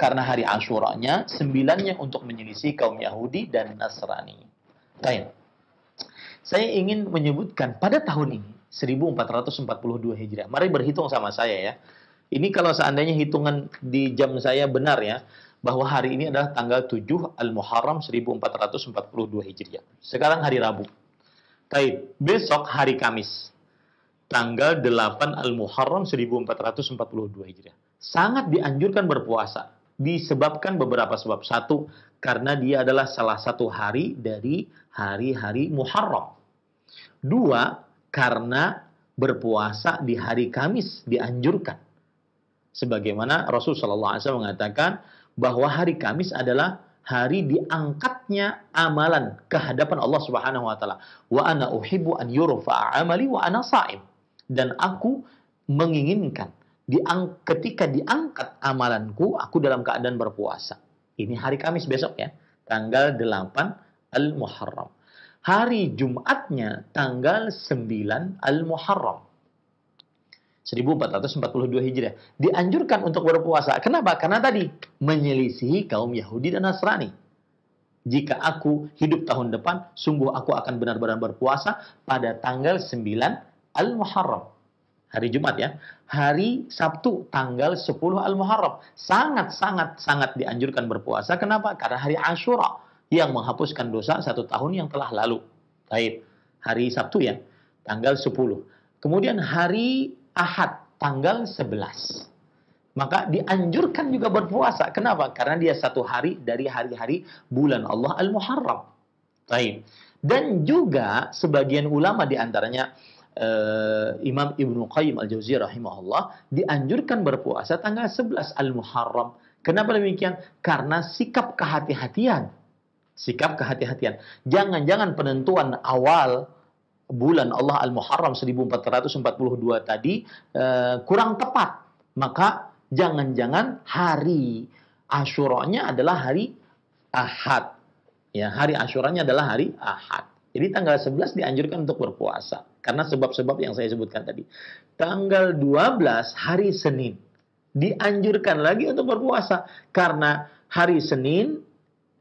karena hari Asyuranya, 9-nya untuk menyelisih kaum Yahudi dan Nasrani. Baik. Saya ingin menyebutkan pada tahun ini 1442 Hijriah. Mari berhitung sama saya ya. Ini kalau seandainya hitungan di jam saya benar ya, bahwa hari ini adalah tanggal 7 Al-Muharram 1442 Hijriah. Sekarang hari Rabu. Baik, besok hari Kamis. Tanggal 8 Al-Muharram 1442 Hijriah. Sangat dianjurkan berpuasa. Disebabkan beberapa sebab. Satu, karena dia adalah salah satu hari dari hari-hari Muharram. Dua, karena berpuasa di hari Kamis dianjurkan. Sebagaimana Rasulullah saw mengatakan bahwa hari Kamis adalah hari diangkatnya amalan kehadapan Allah Subhanahu wa taala. Wa ana uhibbu an yurfa amali wa ana saim. Dan aku menginginkan diang ketika diangkat amalanku aku dalam keadaan berpuasa. Ini hari Kamis besok ya, tanggal 8 Al-Muharram. Hari Jumatnya tanggal 9 Al-Muharram. 1442 Hijriah. Dianjurkan untuk berpuasa. Kenapa? Karena tadi menyelisihi kaum Yahudi dan Nasrani. Jika aku hidup tahun depan, sungguh aku akan benar-benar berpuasa pada tanggal 9 Al-Muharram hari Jumat ya, hari Sabtu tanggal 10 Al-Muharram. Sangat-sangat-sangat dianjurkan berpuasa. Kenapa? Karena hari Ashura yang menghapuskan dosa satu tahun yang telah lalu. Baik, hari Sabtu ya, tanggal 10. Kemudian hari Ahad, tanggal 11. Maka dianjurkan juga berpuasa. Kenapa? Karena dia satu hari dari hari-hari bulan Allah Al-Muharram. Baik. Dan juga sebagian ulama diantaranya antaranya uh, Imam Ibnu Qayyim Al-Jauziyah rahimahullah dianjurkan berpuasa tanggal 11 Al-Muharram. Kenapa demikian? Karena sikap kehati-hatian. Sikap kehati-hatian. Jangan-jangan penentuan awal bulan Allah Al-Muharram 1442 tadi uh, kurang tepat. Maka jangan-jangan hari Asyuranya adalah hari Ahad. Ya, hari Asyuranya adalah hari Ahad. Jadi tanggal 11 dianjurkan untuk berpuasa. Karena sebab-sebab yang saya sebutkan tadi. Tanggal 12 hari Senin dianjurkan lagi untuk berpuasa karena hari Senin,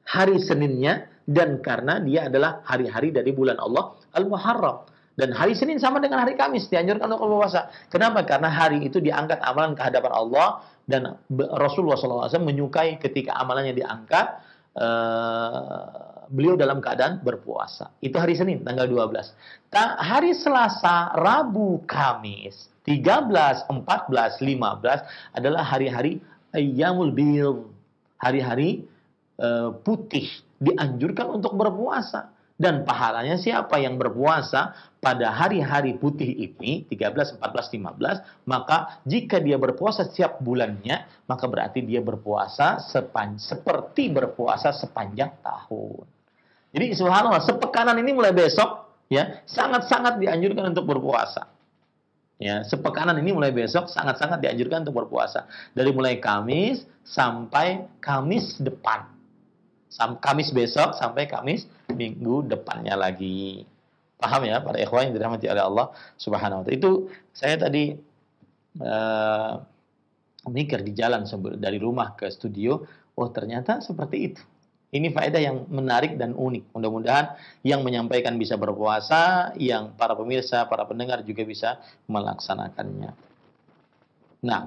hari Seninnya dan karena dia adalah hari-hari dari bulan Allah Al-Muharram. Dan hari Senin sama dengan hari Kamis dianjurkan untuk berpuasa. Kenapa? Karena hari itu diangkat amalan kehadapan Allah dan Rasulullah SAW menyukai ketika amalannya diangkat. Eh, beliau dalam keadaan berpuasa. Itu hari Senin tanggal 12. Ta hari Selasa, Rabu, Kamis, 13, 14, 15 adalah hari-hari ayyamul bil. Hari-hari uh, putih dianjurkan untuk berpuasa dan pahalanya siapa yang berpuasa pada hari-hari putih ini 13, 14, 15 maka jika dia berpuasa setiap bulannya maka berarti dia berpuasa seperti berpuasa sepanjang tahun. Jadi subhanallah, sepekanan ini mulai besok ya, sangat-sangat dianjurkan untuk berpuasa. Ya, sepekanan ini mulai besok sangat-sangat dianjurkan untuk berpuasa. Dari mulai Kamis sampai Kamis depan. Sam Kamis besok sampai Kamis minggu depannya lagi. Paham ya para ikhwan yang dirahmati oleh Allah Subhanahu wa taala. Itu saya tadi uh, mikir di jalan dari rumah ke studio, oh ternyata seperti itu. Ini faedah yang menarik dan unik. Mudah-mudahan yang menyampaikan bisa berpuasa, yang para pemirsa, para pendengar juga bisa melaksanakannya. Nah,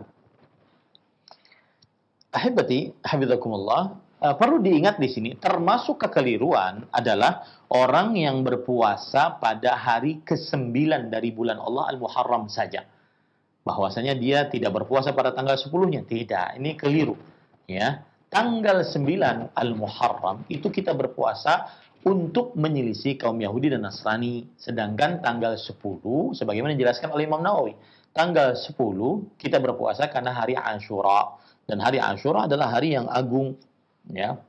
ahibati, habibakumullah, eh, perlu diingat di sini, termasuk kekeliruan adalah orang yang berpuasa pada hari ke-9 dari bulan Allah Al-Muharram saja. Bahwasanya dia tidak berpuasa pada tanggal 10-nya. Tidak, ini keliru. Ya, tanggal 9 Al-Muharram itu kita berpuasa untuk menyelisih kaum Yahudi dan Nasrani. Sedangkan tanggal 10, sebagaimana dijelaskan oleh Imam Nawawi, tanggal 10 kita berpuasa karena hari Ashura. Dan hari Ashura adalah hari yang agung. ya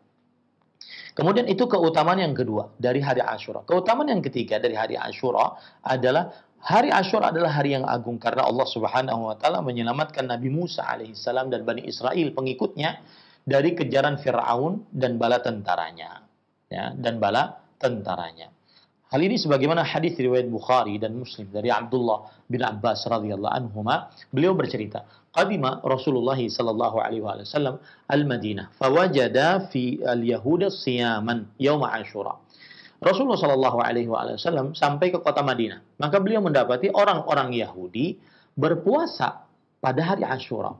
Kemudian itu keutamaan yang kedua dari hari Ashura. Keutamaan yang ketiga dari hari Ashura adalah hari Ashura adalah hari yang agung karena Allah Subhanahu wa taala menyelamatkan Nabi Musa alaihissalam dan Bani Israel pengikutnya dari kejaran Firaun dan bala tentaranya ya dan bala tentaranya hal ini sebagaimana hadis riwayat Bukhari dan Muslim dari Abdullah bin Abbas radhiyallahu anhu. beliau bercerita qadima Rasulullah sallallahu alaihi wasallam al-Madinah fawajada fi al Yahud siyaman yaum Ashura Rasulullah Sallallahu Alaihi Wasallam sampai ke kota Madinah, maka beliau mendapati orang-orang Yahudi berpuasa pada hari Ashura.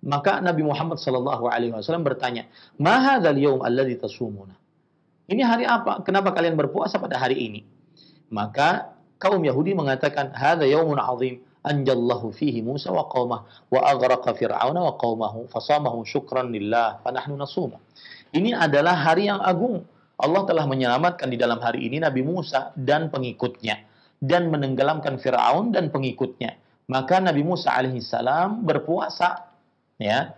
Maka Nabi Muhammad SAW bertanya, Maha yawm alladhi tasumuna. Ini hari apa? Kenapa kalian berpuasa pada hari ini? Maka kaum Yahudi mengatakan, Hada yawmun azim. Anjallahu fihi Musa wa qawmah wa agraqa fir'auna wa qawmahu fasamahu syukran lillah fanahnu nasuma. Ini adalah hari yang agung. Allah telah menyelamatkan di dalam hari ini Nabi Musa dan pengikutnya dan menenggelamkan Firaun dan pengikutnya. Maka Nabi Musa Alaihi Salam berpuasa ya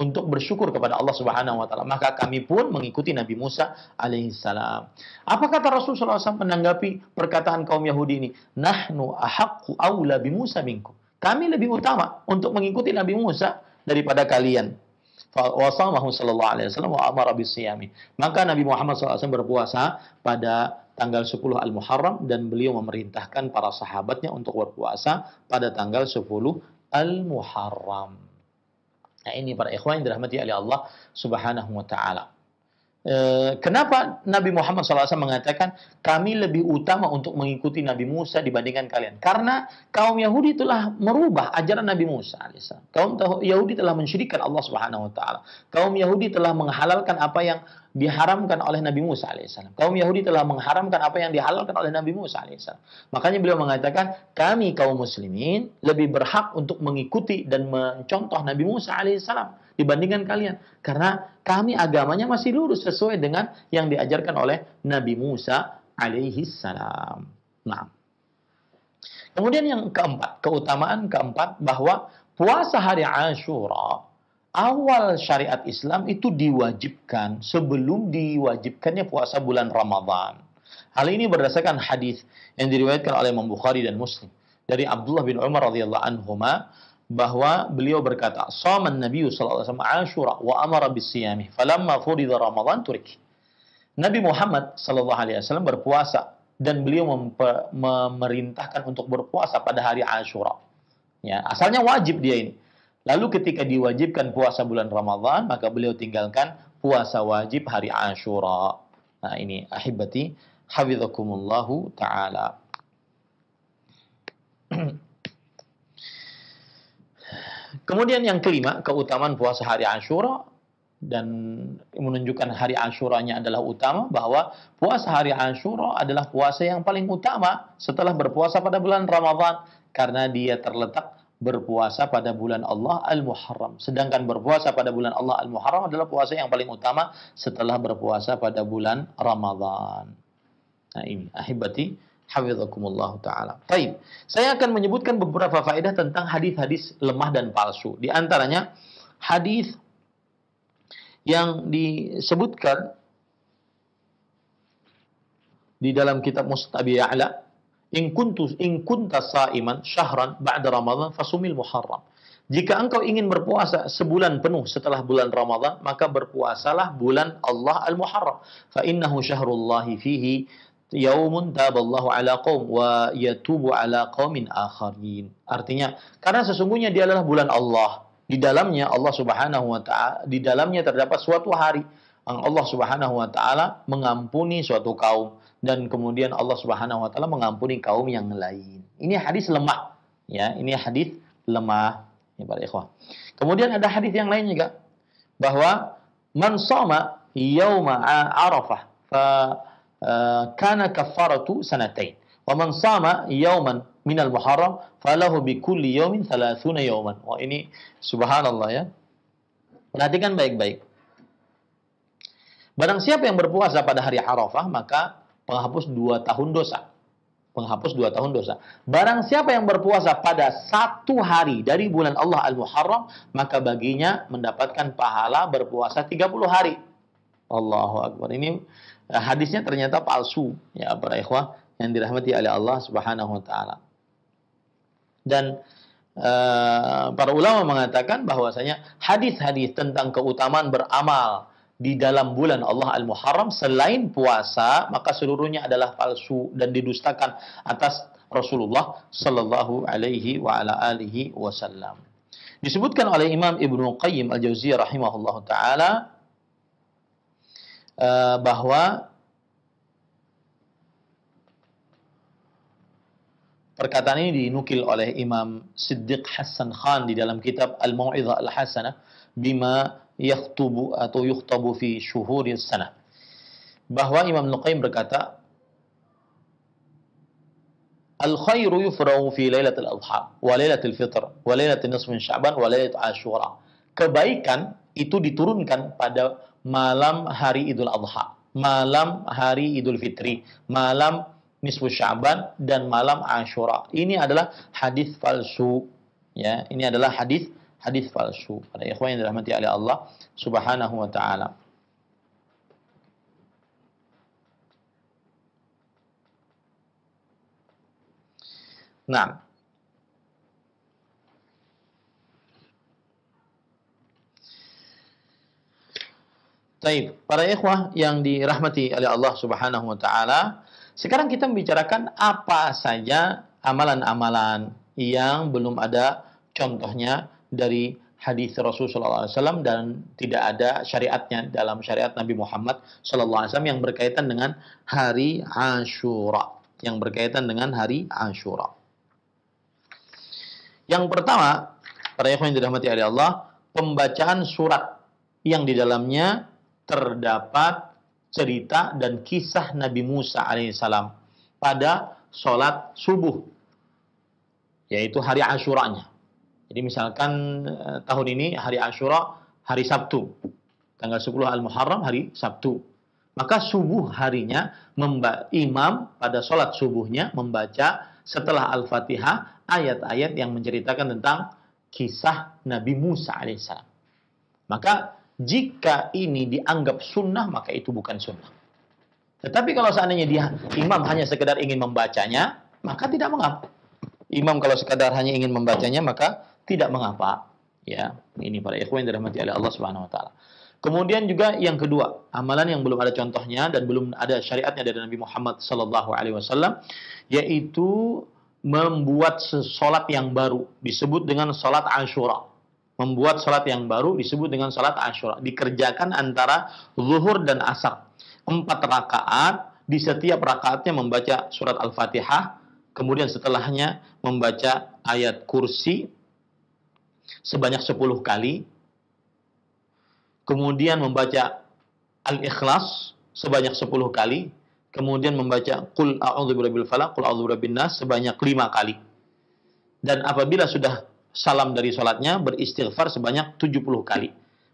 untuk bersyukur kepada Allah Subhanahu wa taala. Maka kami pun mengikuti Nabi Musa alaihissalam. Apa kata Rasulullah SAW menanggapi perkataan kaum Yahudi ini? Nahnu ahaqqu aula bi Musa minkum. Kami lebih utama untuk mengikuti Nabi Musa daripada kalian. Wasallahu sallallahu alaihi wasallam wa amara bisiyami. Maka Nabi Muhammad SAW berpuasa pada tanggal 10 Al-Muharram dan beliau memerintahkan para sahabatnya untuk berpuasa pada tanggal 10 Al-Muharram. Nah, ini para ikhwan yang dirahmati oleh Allah Subhanahu wa taala. Eh, kenapa Nabi Muhammad SAW mengatakan kami lebih utama untuk mengikuti Nabi Musa dibandingkan kalian? Karena kaum Yahudi telah merubah ajaran Nabi Musa Kaum Yahudi telah mensyirikan Allah Subhanahu wa taala. Kaum Yahudi telah menghalalkan apa yang diharamkan oleh Nabi Musa alaihissalam. Kaum Yahudi telah mengharamkan apa yang dihalalkan oleh Nabi Musa alaihissalam. Makanya beliau mengatakan kami kaum muslimin lebih berhak untuk mengikuti dan mencontoh Nabi Musa alaihissalam dibandingkan kalian karena kami agamanya masih lurus sesuai dengan yang diajarkan oleh Nabi Musa alaihi salam. Nah. Kemudian yang keempat, keutamaan keempat bahwa puasa hari Ashura awal syariat Islam itu diwajibkan sebelum diwajibkannya puasa bulan Ramadhan. Hal ini berdasarkan hadis yang diriwayatkan oleh Imam Bukhari dan Muslim dari Abdullah bin Umar radhiyallahu anhu bahwa beliau berkata, "Shoman Nabi sallallahu alaihi wasallam Asyura wa amara bisiyami, falamma furida Ramadan turik." Nabi Muhammad sallallahu alaihi wasallam berpuasa dan beliau memerintahkan untuk berpuasa pada hari Asyura. Ya, asalnya wajib dia ini. Lalu ketika diwajibkan puasa bulan Ramadan, maka beliau tinggalkan puasa wajib hari Ashura. Nah ini ahibati, hafizakumullahu ta'ala. Kemudian yang kelima, keutamaan puasa hari Ashura dan menunjukkan hari Ashuranya adalah utama bahwa puasa hari Ashura adalah puasa yang paling utama setelah berpuasa pada bulan Ramadhan karena dia terletak berpuasa pada bulan Allah Al-Muharram. Sedangkan berpuasa pada bulan Allah Al-Muharram adalah puasa yang paling utama setelah berpuasa pada bulan Ramadhan Nah ini, ahibati Hafizakumullah ta'ala. Baik, saya akan menyebutkan beberapa faedah tentang hadis-hadis lemah dan palsu. Di antaranya, hadis yang disebutkan di dalam kitab Mustabi Ya'la, In kuntu in kunta sa'iman syahran ba'da Ramadan fasumil Muharram. Jika engkau ingin berpuasa sebulan penuh setelah bulan Ramadan, maka berpuasalah bulan Allah Al-Muharram. Fa innahu syahrullahi fihi yaumun taballahu ala qaum wa yatubu ala qaumin akharin. Artinya, karena sesungguhnya dia adalah bulan Allah. Di dalamnya Allah Subhanahu wa taala, di dalamnya terdapat suatu hari Allah Subhanahu wa taala mengampuni suatu kaum dan kemudian Allah Subhanahu wa taala mengampuni kaum yang lain. Ini hadis lemah, ya. Ini hadis lemah ya para ikhwah. Kemudian ada hadis yang lain juga bahwa man soma yauma Arafah Eh, kana kafaratu sanatain. Wa man sama yawman minal muharram falahu bi kulli yawmin thalathuna yawman. Wah ini subhanallah ya. Perhatikan baik-baik. Barang siapa yang berpuasa pada hari Arafah maka penghapus dua tahun dosa. Penghapus dua tahun dosa. Barang siapa yang berpuasa pada satu hari dari bulan Allah Al-Muharram, maka baginya mendapatkan pahala berpuasa 30 hari. Allahu Akbar. Ini Eh, hadisnya ternyata palsu ya para ikhwah yang dirahmati oleh Allah Subhanahu wa taala. Dan Uh, para ulama mengatakan bahwasanya hadis-hadis tentang keutamaan beramal di dalam bulan Allah Al-Muharram selain puasa maka seluruhnya adalah palsu dan didustakan atas Rasulullah sallallahu alaihi wa ala alihi wasallam. Disebutkan oleh Imam Ibnu Qayyim Al-Jauziyah rahimahullah taala Eh, bahwa perkataan ini dinukil oleh Imam Siddiq Hasan Khan di dalam kitab Al-Mau'izah Al-Hasanah bima yakhtubu atau yukhtabu fi syuhuri sana bahwa Imam Nuqaim berkata al khairu yufrahu fi lailatul adha wa lailatul fitr wa lailatul nisf min sya'ban wa lailatul asyura kebaikan itu diturunkan pada malam hari Idul Adha, malam hari Idul Fitri, malam nisfu Sya'ban dan malam Ashura. Ini adalah hadis palsu. Ya, ini adalah hadis hadis palsu. Para ikhwan yang dirahmati oleh Allah Subhanahu wa taala. Nah, Taib. Para ikhwah yang dirahmati oleh Allah Subhanahu wa taala, sekarang kita membicarakan apa saja amalan-amalan yang belum ada contohnya dari hadis Rasul sallallahu alaihi wasallam dan tidak ada syariatnya dalam syariat Nabi Muhammad sallallahu alaihi wasallam yang berkaitan dengan hari Ashura, yang berkaitan dengan hari Ashura. Yang pertama, para ikhwan yang dirahmati oleh Allah, pembacaan surat yang di dalamnya terdapat cerita dan kisah Nabi Musa alaihissalam pada sholat subuh, yaitu hari Ashuranya. Jadi misalkan eh, tahun ini hari Ashura, hari Sabtu, tanggal 10 Al-Muharram, hari Sabtu. Maka subuh harinya, imam pada sholat subuhnya membaca setelah Al-Fatihah ayat-ayat yang menceritakan tentang kisah Nabi Musa alaihissalam. Maka jika ini dianggap sunnah, maka itu bukan sunnah. Tetapi kalau seandainya dia imam hanya sekedar ingin membacanya, maka tidak mengapa. Imam kalau sekadar hanya ingin membacanya, maka tidak mengapa. Ya, ini para ikhwan yang dirahmati oleh Allah Subhanahu wa taala. Kemudian juga yang kedua, amalan yang belum ada contohnya dan belum ada syariatnya dari Nabi Muhammad sallallahu alaihi wasallam yaitu membuat sesolat yang baru disebut dengan solat Ashura membuat sholat yang baru disebut dengan sholat asyura. Dikerjakan antara zuhur dan asar. Empat rakaat, di setiap rakaatnya membaca surat Al-Fatihah, kemudian setelahnya membaca ayat kursi sebanyak 10 kali, kemudian membaca Al-Ikhlas sebanyak 10 kali, kemudian membaca Qul a'udzu birabbil falaq, Qul a'udzu birabbin sebanyak 5 kali. Dan apabila sudah salam dari sholatnya beristighfar sebanyak 70 kali.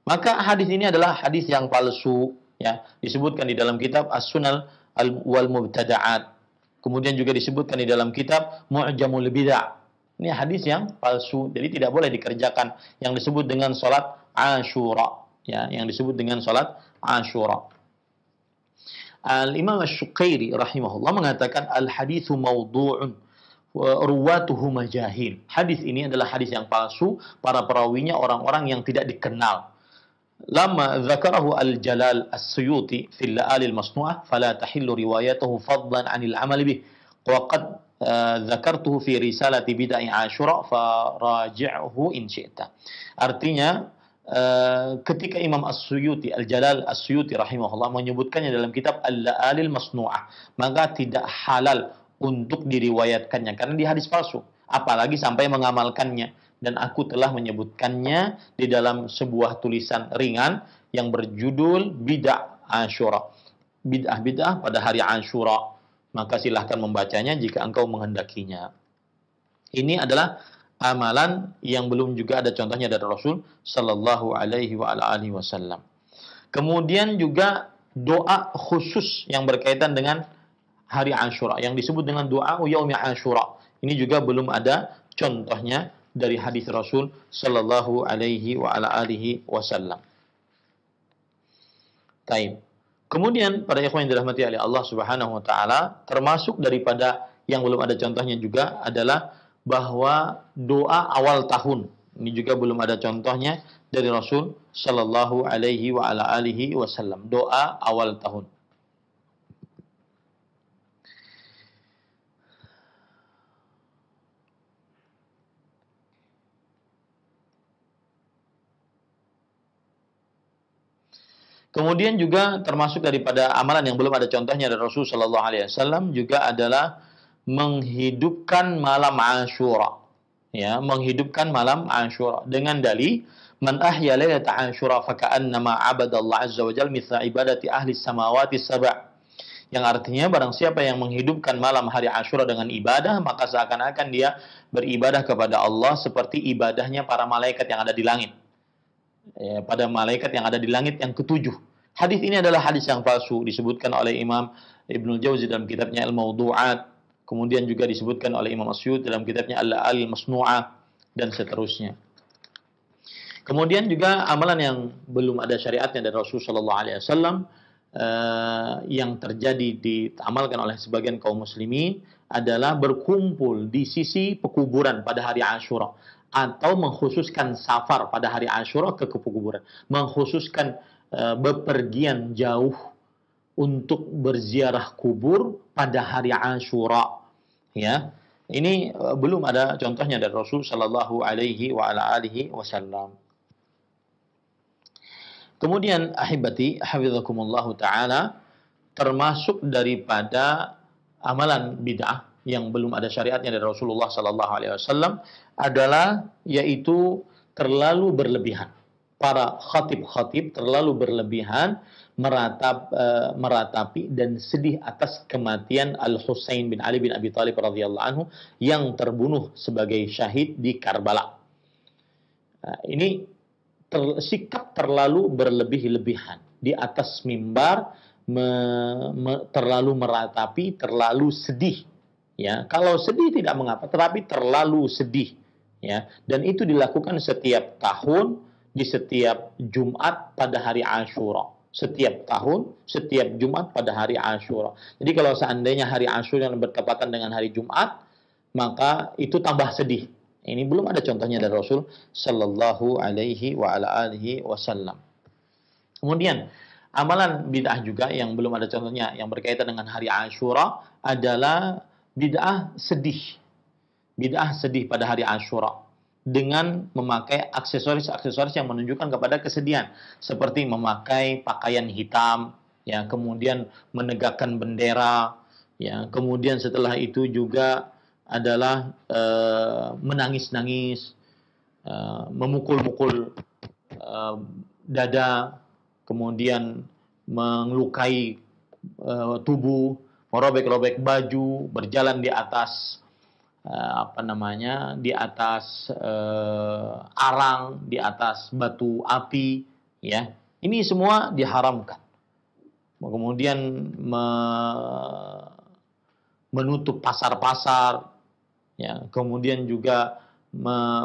Maka hadis ini adalah hadis yang palsu ya disebutkan di dalam kitab As-Sunan wal Mubtada'at. Kemudian juga disebutkan di dalam kitab Mu'jamul Bid'ah. Ini hadis yang palsu, jadi tidak boleh dikerjakan yang disebut dengan sholat Ashura, ya, yang disebut dengan sholat Ashura. Al Imam Syuqairi rahimahullah mengatakan al hadithu mawdu'un ruwatuhu majahil. Hadis ini adalah hadis yang palsu, para perawinya orang-orang yang tidak dikenal. Lama zakarahu al-Jalal as-Suyuti fil la'alil masnu'ah fala tahillu riwayatuhu fadlan 'anil amal bih. Wa qad eh, zakartuhu fi risalati bida'i Ashura faraji'hu in syi'ta. Artinya eh, ketika Imam As-Suyuti Al-Jalal As-Suyuti rahimahullah menyebutkannya dalam kitab Al-La'alil Masnu'ah maka tidak halal untuk diriwayatkannya karena di hadis palsu apalagi sampai mengamalkannya dan aku telah menyebutkannya di dalam sebuah tulisan ringan yang berjudul bid'ah Asyura bid'ah bid'ah pada hari Asyura maka silahkan membacanya jika engkau menghendakinya ini adalah amalan yang belum juga ada contohnya dari Rasul Shallallahu Alaihi Wasallam kemudian juga doa khusus yang berkaitan dengan hari Ashura yang disebut dengan doa yaumi Ashura. Ini juga belum ada contohnya dari hadis Rasul sallallahu alaihi wa ala alihi wasallam. Taib. Kemudian pada ikhwan yang dirahmati oleh Allah Subhanahu wa taala termasuk daripada yang belum ada contohnya juga adalah bahwa doa awal tahun ini juga belum ada contohnya dari Rasul sallallahu alaihi wa ala alihi wasallam. Doa awal tahun. Kemudian juga termasuk daripada amalan yang belum ada contohnya dari Rasulullah Shallallahu Alaihi Wasallam juga adalah menghidupkan malam Ashura. Ya, menghidupkan malam Ashura dengan dalih man ahya lailata Ashura faka'annama abadallah azza wa jalla mithla ibadati ahli samawati sab' yang artinya barang siapa yang menghidupkan malam hari Ashura dengan ibadah maka seakan-akan dia beribadah kepada Allah seperti ibadahnya para malaikat yang ada di langit ya, pada malaikat yang ada di langit yang ketujuh. Hadis ini adalah hadis yang palsu disebutkan oleh Imam Ibnu Jauzi dalam kitabnya Al-Maudu'at, kemudian juga disebutkan oleh Imam Asyud dalam kitabnya Al-Al Masnu'ah dan seterusnya. Kemudian juga amalan yang belum ada syariatnya dari Rasul Shallallahu Alaihi Wasallam eh, yang terjadi diamalkan oleh sebagian kaum muslimin adalah berkumpul di sisi pekuburan pada hari Ashura atau mengkhususkan safar pada hari Ashura ke kuburan, mengkhususkan e, bepergian jauh untuk berziarah kubur pada hari Ashura. Ya, ini e, belum ada contohnya dari Rasul Shallallahu Alaihi wa ala alihi Wasallam. Kemudian ahibati hafizakumullahu taala termasuk daripada amalan bid'ah yang belum ada syariatnya dari Rasulullah Sallallahu Alaihi Wasallam adalah yaitu terlalu berlebihan. Para khatib-khatib terlalu berlebihan meratap uh, meratapi dan sedih atas kematian Al Husain bin Ali bin Abi Thalib radhiyallahu anhu yang terbunuh sebagai syahid di Karbala. Nah, ini ter, sikap terlalu berlebih-lebihan di atas mimbar me, me, terlalu meratapi, terlalu sedih Ya, kalau sedih tidak mengapa, tetapi terlalu sedih. Ya, dan itu dilakukan setiap tahun di setiap Jumat pada hari Ashura. Setiap tahun, setiap Jumat pada hari Ashura. Jadi kalau seandainya hari Ashura yang bertepatan dengan hari Jumat, maka itu tambah sedih. Ini belum ada contohnya dari Rasul Shallallahu Alaihi wa ala alihi Wasallam. Kemudian amalan bid'ah juga yang belum ada contohnya yang berkaitan dengan hari Ashura adalah bid'ah sedih. Bid'ah sedih pada hari Ashura dengan memakai aksesoris-aksesoris yang menunjukkan kepada kesedihan seperti memakai pakaian hitam ya kemudian menegakkan bendera ya kemudian setelah itu juga adalah e, menangis-nangis e, memukul-mukul e, dada kemudian melukai e, tubuh merobek-robek baju, berjalan di atas uh, apa namanya, di atas uh, arang, di atas batu api, ya. Ini semua diharamkan. Kemudian me menutup pasar-pasar, ya. Kemudian juga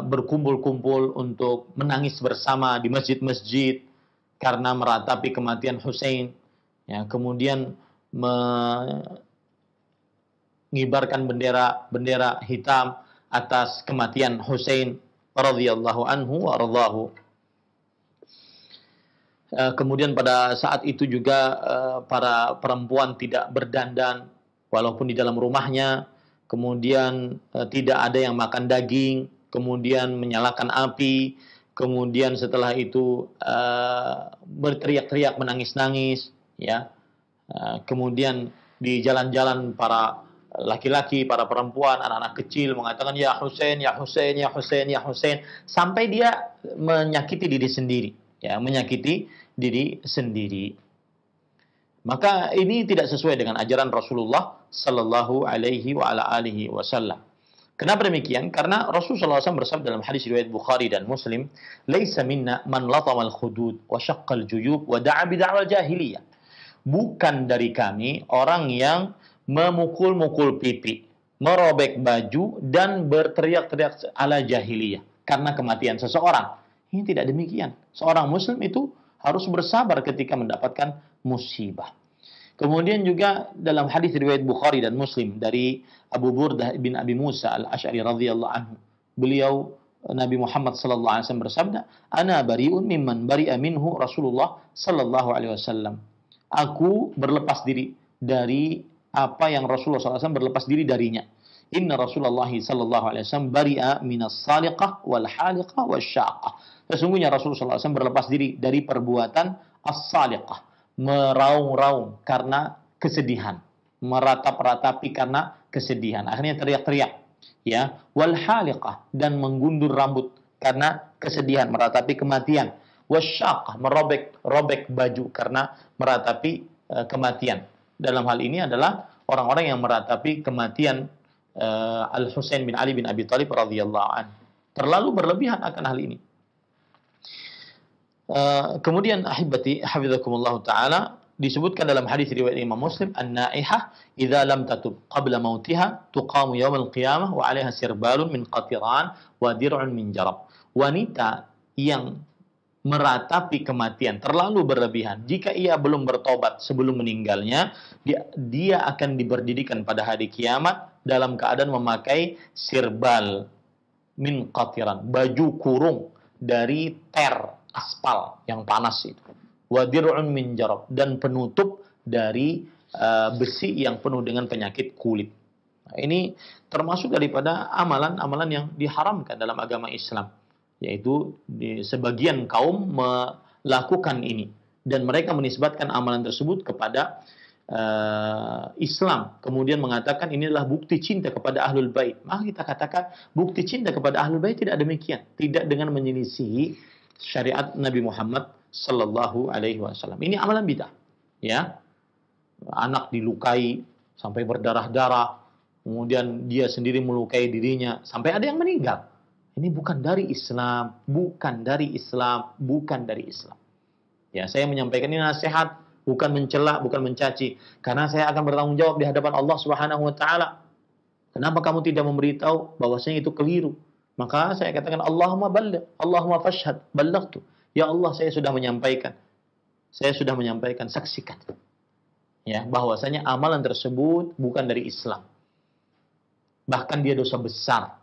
berkumpul-kumpul untuk menangis bersama di masjid-masjid karena meratapi kematian Hussein. Ya, kemudian me, mengibarkan bendera bendera hitam atas kematian Hussein radhiyallahu anhu wa eh, Kemudian pada saat itu juga eh, para perempuan tidak berdandan walaupun di dalam rumahnya, kemudian eh, tidak ada yang makan daging, kemudian menyalakan api, kemudian setelah itu berteriak-teriak menangis-nangis, ya. Kemudian di jalan-jalan para laki-laki, para perempuan, anak-anak kecil mengatakan ya Hussein, ya Hussein, ya Hussein, ya Hussein sampai dia menyakiti diri sendiri, ya menyakiti diri sendiri. Maka ini tidak sesuai dengan ajaran Rasulullah Sallallahu Alaihi wa ala alihi Wasallam. Kenapa demikian? Karena Rasulullah SAW bersabda dalam hadis riwayat Bukhari dan Muslim, "Laisa minna man latamal khudud wa syaqqal juyub wa da'a bid'a'wal jahiliyah." Bukan dari kami orang yang memukul-mukul pipi, merobek baju, dan berteriak-teriak ala jahiliyah karena kematian seseorang. Ini tidak demikian. Seorang muslim itu harus bersabar ketika mendapatkan musibah. Kemudian juga dalam hadis riwayat Bukhari dan Muslim dari Abu Burdah bin Abi Musa al-Ash'ari radhiyallahu anhu. Beliau eh, Nabi Muhammad sallallahu alaihi wasallam bersabda, "Ana bariun mimman bari'a minhu Rasulullah sallallahu alaihi wasallam." Aku berlepas diri dari apa yang Rasulullah SAW berlepas diri darinya. Inna Rasulullah SAW alaihi wasallam bari'a minas saliqah wal haliqah wal syaqah. Sesungguhnya Rasulullah SAW berlepas diri dari perbuatan as-saliqah, meraung-raung karena kesedihan, meratap-ratapi karena kesedihan. Akhirnya teriak-teriak, ya, wal haliqah dan menggundur rambut karena kesedihan, meratapi kematian. Wasyaqah merobek-robek baju karena meratapi uh, kematian dalam hal ini adalah orang-orang yang meratapi kematian uh, eh, Al Husain bin Ali bin Abi Thalib radhiyallahu an. Terlalu berlebihan akan hal ini. Uh, kemudian ahibati hafizakumullah taala disebutkan dalam hadis riwayat Imam Muslim an-naihah idza lam tatub qabla mautiha tuqamu yaumil qiyamah wa 'alaiha sirbalun min qatiran wa dir'un min jarab. Wanita yang meratapi kematian terlalu berlebihan. Jika ia belum bertobat sebelum meninggalnya, dia, dia akan diberdidikan pada hari kiamat dalam keadaan memakai sirbal min qatiran, baju kurung dari ter aspal yang panas itu. Wadirun min jarab dan penutup dari uh, besi yang penuh dengan penyakit kulit. Nah, ini termasuk daripada amalan-amalan yang diharamkan dalam agama Islam yaitu di, sebagian kaum melakukan ini dan mereka menisbatkan amalan tersebut kepada uh, Islam kemudian mengatakan inilah bukti cinta kepada ahlul bait maka kita katakan bukti cinta kepada ahlul bait tidak demikian tidak dengan menyelisihi syariat Nabi Muhammad Sallallahu Alaihi Wasallam ini amalan bidah ya anak dilukai sampai berdarah darah kemudian dia sendiri melukai dirinya sampai ada yang meninggal ini bukan dari Islam, bukan dari Islam, bukan dari Islam. Ya, saya menyampaikan ini nasihat, bukan mencela, bukan mencaci, karena saya akan bertanggung jawab di hadapan Allah Subhanahu wa taala. Kenapa kamu tidak memberitahu bahwasanya itu keliru? Maka saya katakan Allahumma balligh, Allahumma fashhad, tuh. Ya Allah, saya sudah menyampaikan. Saya sudah menyampaikan, saksikan. Ya, bahwasanya amalan tersebut bukan dari Islam. Bahkan dia dosa besar,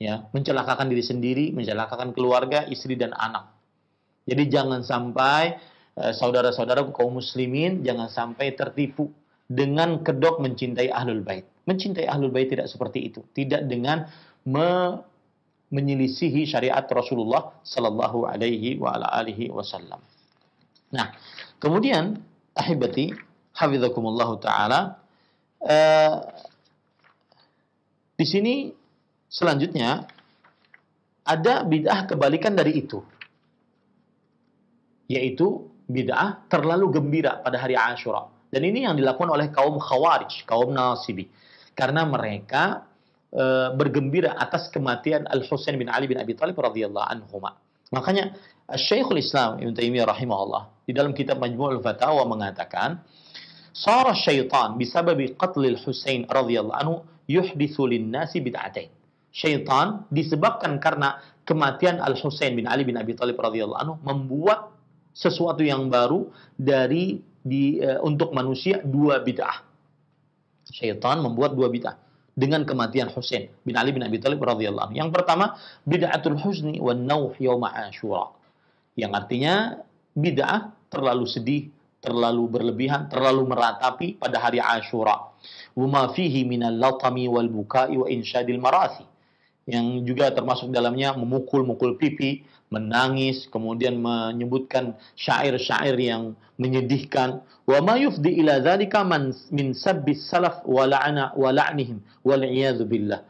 ya mencelakakan diri sendiri, mencelakakan keluarga, istri dan anak. Jadi jangan sampai eh, saudara-saudara eh, kaum muslimin jangan sampai tertipu dengan kedok mencintai ahlul bait. Mencintai ahlul bait tidak seperti itu, tidak dengan me menyelisihi syariat Rasulullah Shallallahu Alaihi wa ala alihi Wasallam. Nah, kemudian ahibati, hafidzakumullah taala. Eh, di sini Selanjutnya, ada bid'ah kebalikan dari itu. Yaitu bid'ah terlalu gembira pada hari Ashura. Dan ini yang dilakukan oleh kaum khawarij, kaum nasibi. Karena mereka e, bergembira atas kematian Al-Husain bin Ali bin Abi Thalib radhiyallahu anhu Makanya Syekhul Islam Ibn Taimiyah rahimahullah di dalam kitab Majmu'ul Fatawa mengatakan, "Sara syaitan bisababi qatlil Husain radhiyallahu anhu yuhdithu lin-nasi bid'atain." syaitan disebabkan karena kematian Al-Husain bin Ali bin Abi Thalib radhiyallahu anhu membuat sesuatu yang baru dari di uh, untuk manusia dua bid'ah. Syaitan membuat dua bid'ah dengan kematian Husain bin Ali bin Abi Thalib radhiyallahu anhu. Yang pertama bid'atul husni wa nauh yauma Asyura. Yang artinya bid'ah terlalu sedih, terlalu berlebihan, terlalu meratapi pada hari Asyura. ma fihi minal latami wal bukai wa insyadil marasi yang juga termasuk dalamnya memukul-mukul pipi, menangis, kemudian menyebutkan syair-syair yang menyedihkan. Wa ma yufdi ila dzalika man min sabbis salaf wa la'na wa la'nihim wal billah.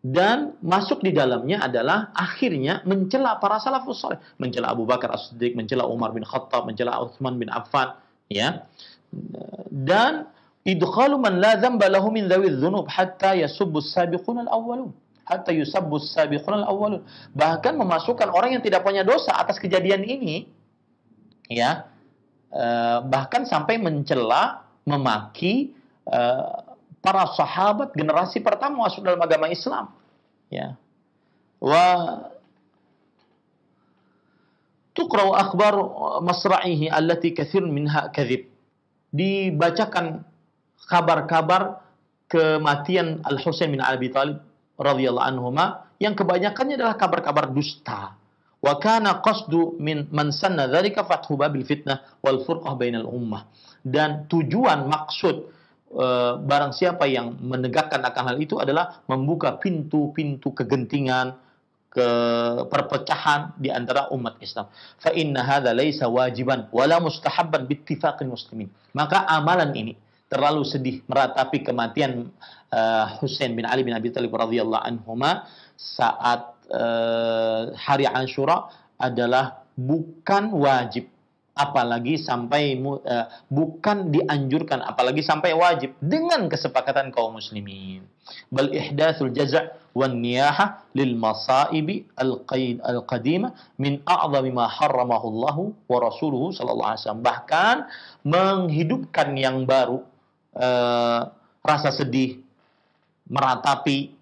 Dan masuk di dalamnya adalah akhirnya mencela para salafus saleh, mencela Abu Bakar As-Siddiq, mencela Umar bin Khattab, mencela Utsman bin Affan, ya. Dan idkhalu man la dzamba lahu min dzawidz dzunub hatta yasubbu as-sabiqun al-awwalun hatta yusabbus sabiqun al bahkan memasukkan orang yang tidak punya dosa atas kejadian ini ya eh, bahkan sampai mencela memaki eh, para sahabat generasi pertama masuk dalam agama Islam ya wa tuqra'u akhbar masra'ihi allati katsir minha kadhib dibacakan kabar-kabar kematian Al Husain bin Abi Thalib radhiyallahu anhuma yang kebanyakannya adalah kabar-kabar dusta. Wa kana qasdu min man sanna dzalika fathu babil fitnah wal furqah bainal ummah. Dan tujuan maksud e, barang siapa yang menegakkan akan hal itu adalah membuka pintu-pintu kegentingan, ke perpecahan di antara umat Islam. Fa inna hadza laisa wajiban wala mustahabban bi ittifaqil muslimin. Maka amalan ini terlalu sedih meratapi kematian uh, Husain bin Ali bin Abi Thalib radhiyallahu anhuma saat uh, hari Ashura adalah bukan wajib apalagi sampai uh, bukan dianjurkan apalagi sampai wajib dengan kesepakatan kaum muslimin bal ihdatsul jaza' wan niyaha lil masaibi al qaid al qadima min a'zami ma harramahu Allah wa rasuluhu sallallahu alaihi wasallam bahkan menghidupkan yang baru eh, rasa sedih, meratapi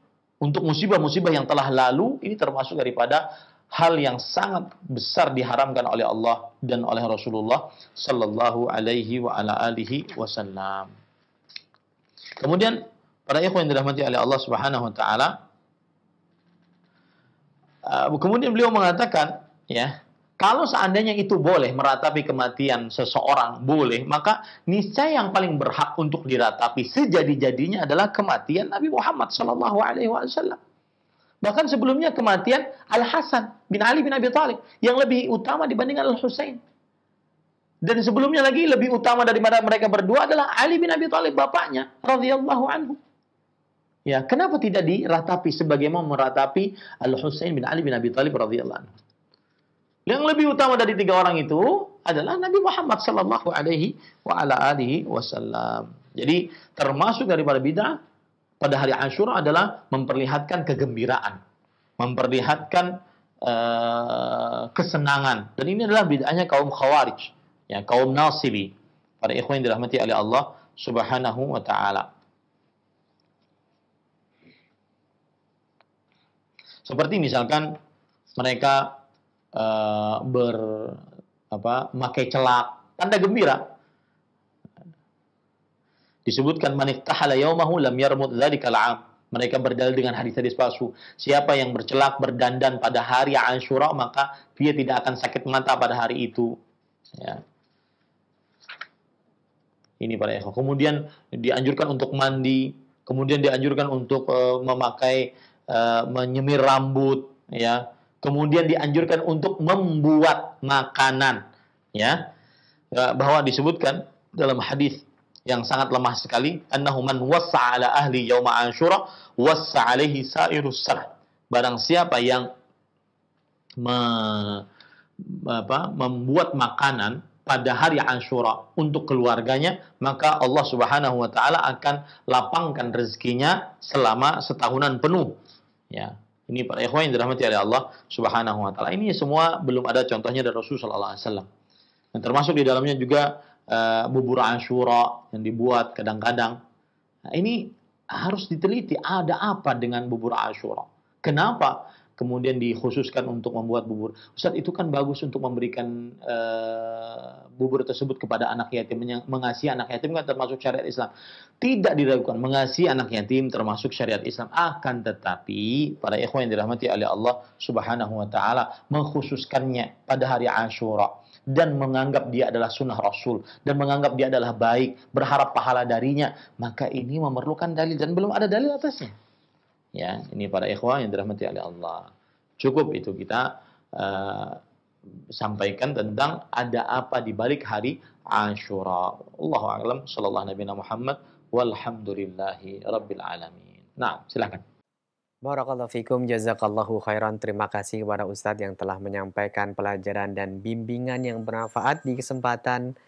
untuk musibah-musibah yang telah lalu ini termasuk daripada hal yang sangat besar diharamkan oleh Allah dan oleh Rasulullah sallallahu alaihi wa ala alihi wasallam. Kemudian para ikhwan yang dirahmati oleh Allah Subhanahu wa taala eh, kemudian beliau mengatakan ya kalau seandainya itu boleh meratapi kematian seseorang boleh, maka niscaya yang paling berhak untuk diratapi sejadi-jadinya adalah kematian Nabi Muhammad Shallallahu Alaihi Wasallam. Bahkan sebelumnya kematian Al Hasan bin Ali bin Abi Thalib yang lebih utama dibandingkan Al Husain. Dan sebelumnya lagi lebih utama daripada mereka berdua adalah Ali bin Abi Thalib bapaknya radhiyallahu anhu. Ya, kenapa tidak diratapi sebagaimana meratapi Al Husain bin Ali bin Abi Thalib radhiyallahu anhu? Yang lebih utama dari tiga orang itu adalah Nabi Muhammad Sallallahu Alaihi Wasallam. Jadi termasuk daripada bid'ah pada hari Ashura adalah memperlihatkan kegembiraan, memperlihatkan uh, kesenangan. Dan ini adalah bid'ahnya kaum khawarij, ya kaum nasibi. Para ikhwan yang dirahmati oleh Allah Subhanahu wa taala. Seperti misalkan mereka Eh, ber apa make celak tanda gembira disebutkan manik yaumahu lam yarmut dzalikal am mereka berdalil dengan hadis-hadis palsu. Siapa yang bercelak berdandan pada hari Ashura maka dia tidak akan sakit mata pada hari itu. Ya. Ini para ekor. Kemudian dianjurkan untuk mandi, kemudian dianjurkan untuk uh, memakai uh, menyemir rambut, ya Kemudian dianjurkan untuk membuat makanan, ya. ya. Bahwa disebutkan dalam hadis yang sangat lemah sekali, annahu man wassa ala ahli yauma Asyura wassa alaihi sairus Barang siapa yang me, apa, membuat makanan pada hari Ashura untuk keluarganya, maka Allah Subhanahu wa taala akan lapangkan rezekinya selama setahunan penuh. Ya. Ini para ikhwan yang dirahmati oleh Allah Subhanahu wa taala. Ini semua belum ada contohnya dari Rasul sallallahu alaihi wasallam. Dan termasuk di dalamnya juga uh, bubur Asyura yang dibuat kadang-kadang. Nah, ini harus diteliti ada apa dengan bubur Asyura. Kenapa kemudian dikhususkan untuk membuat bubur. Ustadz itu kan bagus untuk memberikan e, bubur tersebut kepada anak yatim, mengasihi anak yatim kan termasuk syariat Islam. Tidak diragukan, mengasihi anak yatim termasuk syariat Islam. Akan tetapi para ikhwan yang dirahmati oleh Allah Subhanahu wa taala mengkhususkannya pada hari Ashura dan menganggap dia adalah sunnah Rasul dan menganggap dia adalah baik, berharap pahala darinya, maka ini memerlukan dalil dan belum ada dalil atasnya. Ya, ini para ikhwah yang dirahmati oleh Allah. Cukup itu kita uh, sampaikan tentang ada apa di balik hari Ashura. Allahu a'lam sallallahu nabi Muhammad walhamdulillahi rabbil alamin. Nah, silakan. Barakallahu fikum jazakallahu khairan. Terima kasih kepada Ustadz yang telah menyampaikan pelajaran dan bimbingan yang bermanfaat di kesempatan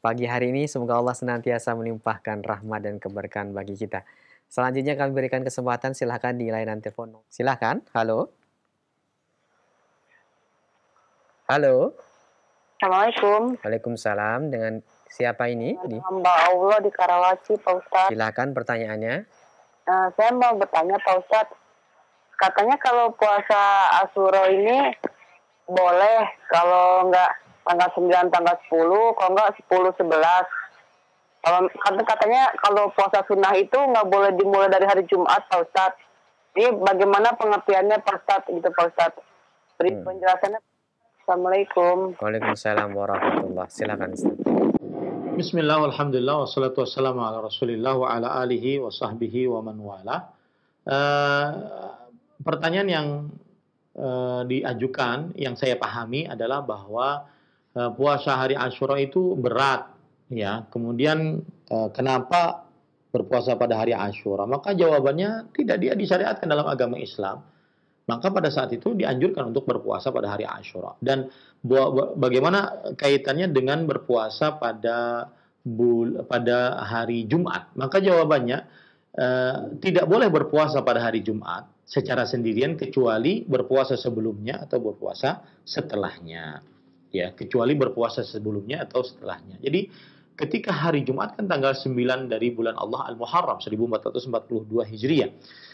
pagi hari ini. Semoga Allah senantiasa melimpahkan rahmat dan keberkahan bagi kita. Selanjutnya kami berikan kesempatan silahkan di layanan telepon. Silahkan, halo. Halo. Assalamualaikum. Waalaikumsalam. Dengan siapa ini? Di... Hamba Allah di Karawaci, Pak Ustadz. Silahkan pertanyaannya. Uh, saya mau bertanya Pak Ustadz. Katanya kalau puasa Asuro ini boleh kalau enggak tanggal 9, tanggal 10, kalau enggak 10, 11 kalau katanya kalau puasa sunnah itu nggak boleh dimulai dari hari Jumat, Pak Ustadz. Ini bagaimana pengertiannya Pak Ustadz gitu Pak Ustadz? Beri hmm. penjelasannya. Assalamualaikum. Waalaikumsalam warahmatullah. Silakan Bismillah, alhamdulillah, wassalatu wassalamu ala rasulillah wa ala alihi wa sahbihi wa man wala. Uh, pertanyaan yang uh, diajukan, yang saya pahami adalah bahwa uh, puasa hari Ashura itu berat Ya, kemudian e, kenapa berpuasa pada hari Ashura? Maka jawabannya tidak dia disyariatkan dalam agama Islam. Maka pada saat itu dianjurkan untuk berpuasa pada hari Ashura. Dan bagaimana kaitannya dengan berpuasa pada bul pada hari Jumat? Maka jawabannya e, tidak boleh berpuasa pada hari Jumat secara sendirian kecuali berpuasa sebelumnya atau berpuasa setelahnya. Ya, kecuali berpuasa sebelumnya atau setelahnya. Jadi ketika hari Jumat kan tanggal 9 dari bulan Allah Al-Muharram 1442 Hijriah.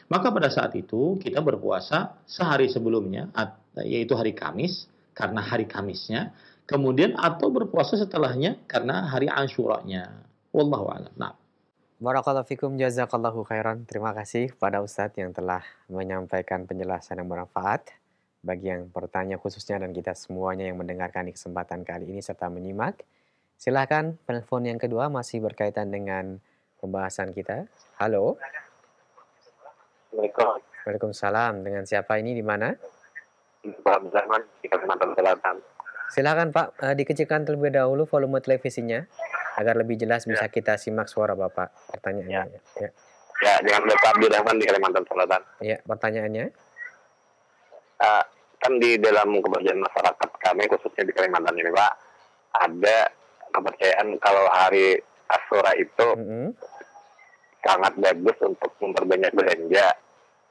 Maka pada saat itu kita berpuasa sehari sebelumnya yaitu hari Kamis karena hari Kamisnya, kemudian atau berpuasa setelahnya karena hari Asyura-nya. Wallahu a'lam. Nah. Barakallahu fikum jazakallahu khairan. Terima kasih pada Ustadz yang telah menyampaikan penjelasan yang bermanfaat bagi yang bertanya khususnya dan kita semuanya yang mendengarkan di kesempatan kali ini serta menyimak. Silahkan penelpon yang kedua masih berkaitan dengan pembahasan kita. Halo. Assalamualaikum. Waalaikumsalam. Dengan siapa ini di mana? Pak Zaman di Kalimantan Selatan. Silakan Pak, uh, dikecilkan terlebih dahulu volume televisinya agar lebih jelas ya. bisa kita simak suara Bapak pertanyaannya. Ya, ya. ya dengan Bapak Abdurrahman di Kalimantan Selatan. Ya, pertanyaannya? Uh, kan di dalam kebahagiaan masyarakat kami khususnya di Kalimantan ini Pak, ada kepercayaan kalau hari Asura itu mm-hmm. sangat bagus untuk memperbanyak belanja,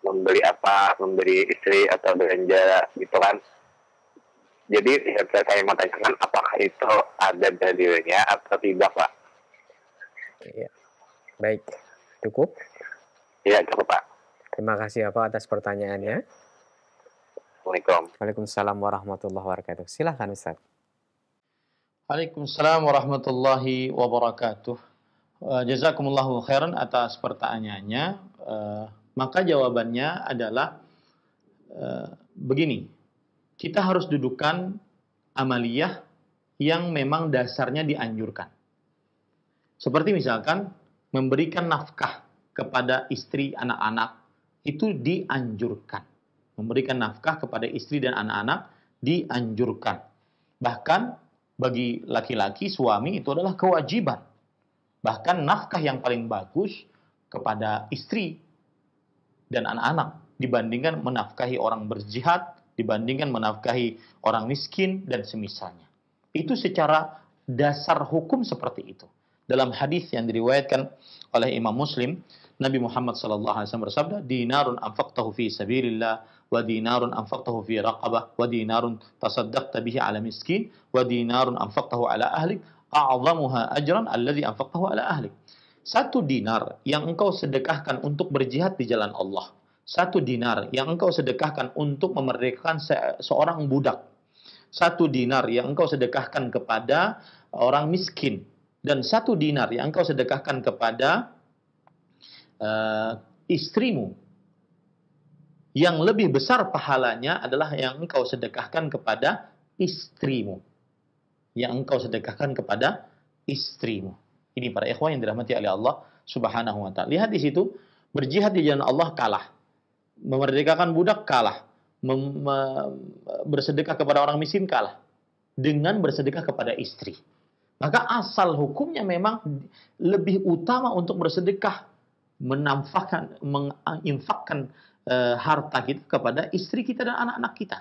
membeli apa, memberi istri atau belanja gitu kan. Jadi ya, saya mau tanyakan apakah itu ada dalilnya atau tidak Pak? Iya. Baik, cukup? Iya cukup Pak. Terima kasih Pak atas pertanyaannya. Assalamualaikum. Waalaikumsalam warahmatullahi wabarakatuh. Silahkan Ustaz. Waalaikumsalam warahmatullahi wabarakatuh. Jazakumullah eh, jazakumullahu khairan atas pertanyaannya. Eh, maka jawabannya adalah eh, begini. Kita harus dudukan amaliyah yang memang dasarnya dianjurkan. Seperti misalkan memberikan nafkah kepada istri anak-anak itu dianjurkan. Memberikan nafkah kepada istri dan anak-anak dianjurkan. Bahkan bagi laki-laki suami itu adalah kewajiban. Bahkan nafkah yang paling bagus kepada istri dan anak-anak dibandingkan menafkahi orang berjihad, dibandingkan menafkahi orang miskin dan semisalnya. Itu secara dasar hukum seperti itu. Dalam hadis yang diriwayatkan oleh Imam Muslim, Nabi Muhammad SAW bersabda, "Dinarun anfaqtahu fi sabilillah ودينار أنفقته في رقبة ودينار تصدقت به على مسكين ودينار أنفقته على أهلك أعظمها أجرا الذي أنفقته على أهلك satu dinar yang engkau sedekahkan untuk berjihad di jalan Allah satu dinar yang engkau sedekahkan untuk memerdekakan se seorang budak satu dinar yang engkau sedekahkan kepada orang miskin dan satu dinar yang engkau sedekahkan kepada uh, istrimu yang lebih besar pahalanya adalah yang engkau sedekahkan kepada istrimu. Yang engkau sedekahkan kepada istrimu. Ini para ikhwah yang dirahmati oleh Allah Subhanahu wa taala. Lihat di situ, berjihad di jalan Allah kalah. Memerdekakan budak kalah. Mem bersedekah kepada orang miskin kalah. Dengan bersedekah kepada istri. Maka asal hukumnya memang lebih utama untuk bersedekah menampakkan menginfakkan e, harta kita kepada istri kita dan anak-anak kita.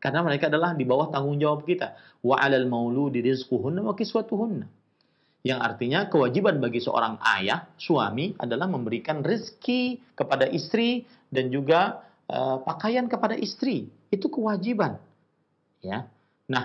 Karena mereka adalah di bawah tanggung jawab kita. Wa alal mauludi rizquhunna wa kiswatuhunna. Yang artinya kewajiban bagi seorang ayah, suami adalah memberikan rezeki kepada istri dan juga e, pakaian kepada istri. Itu kewajiban. Ya. Nah,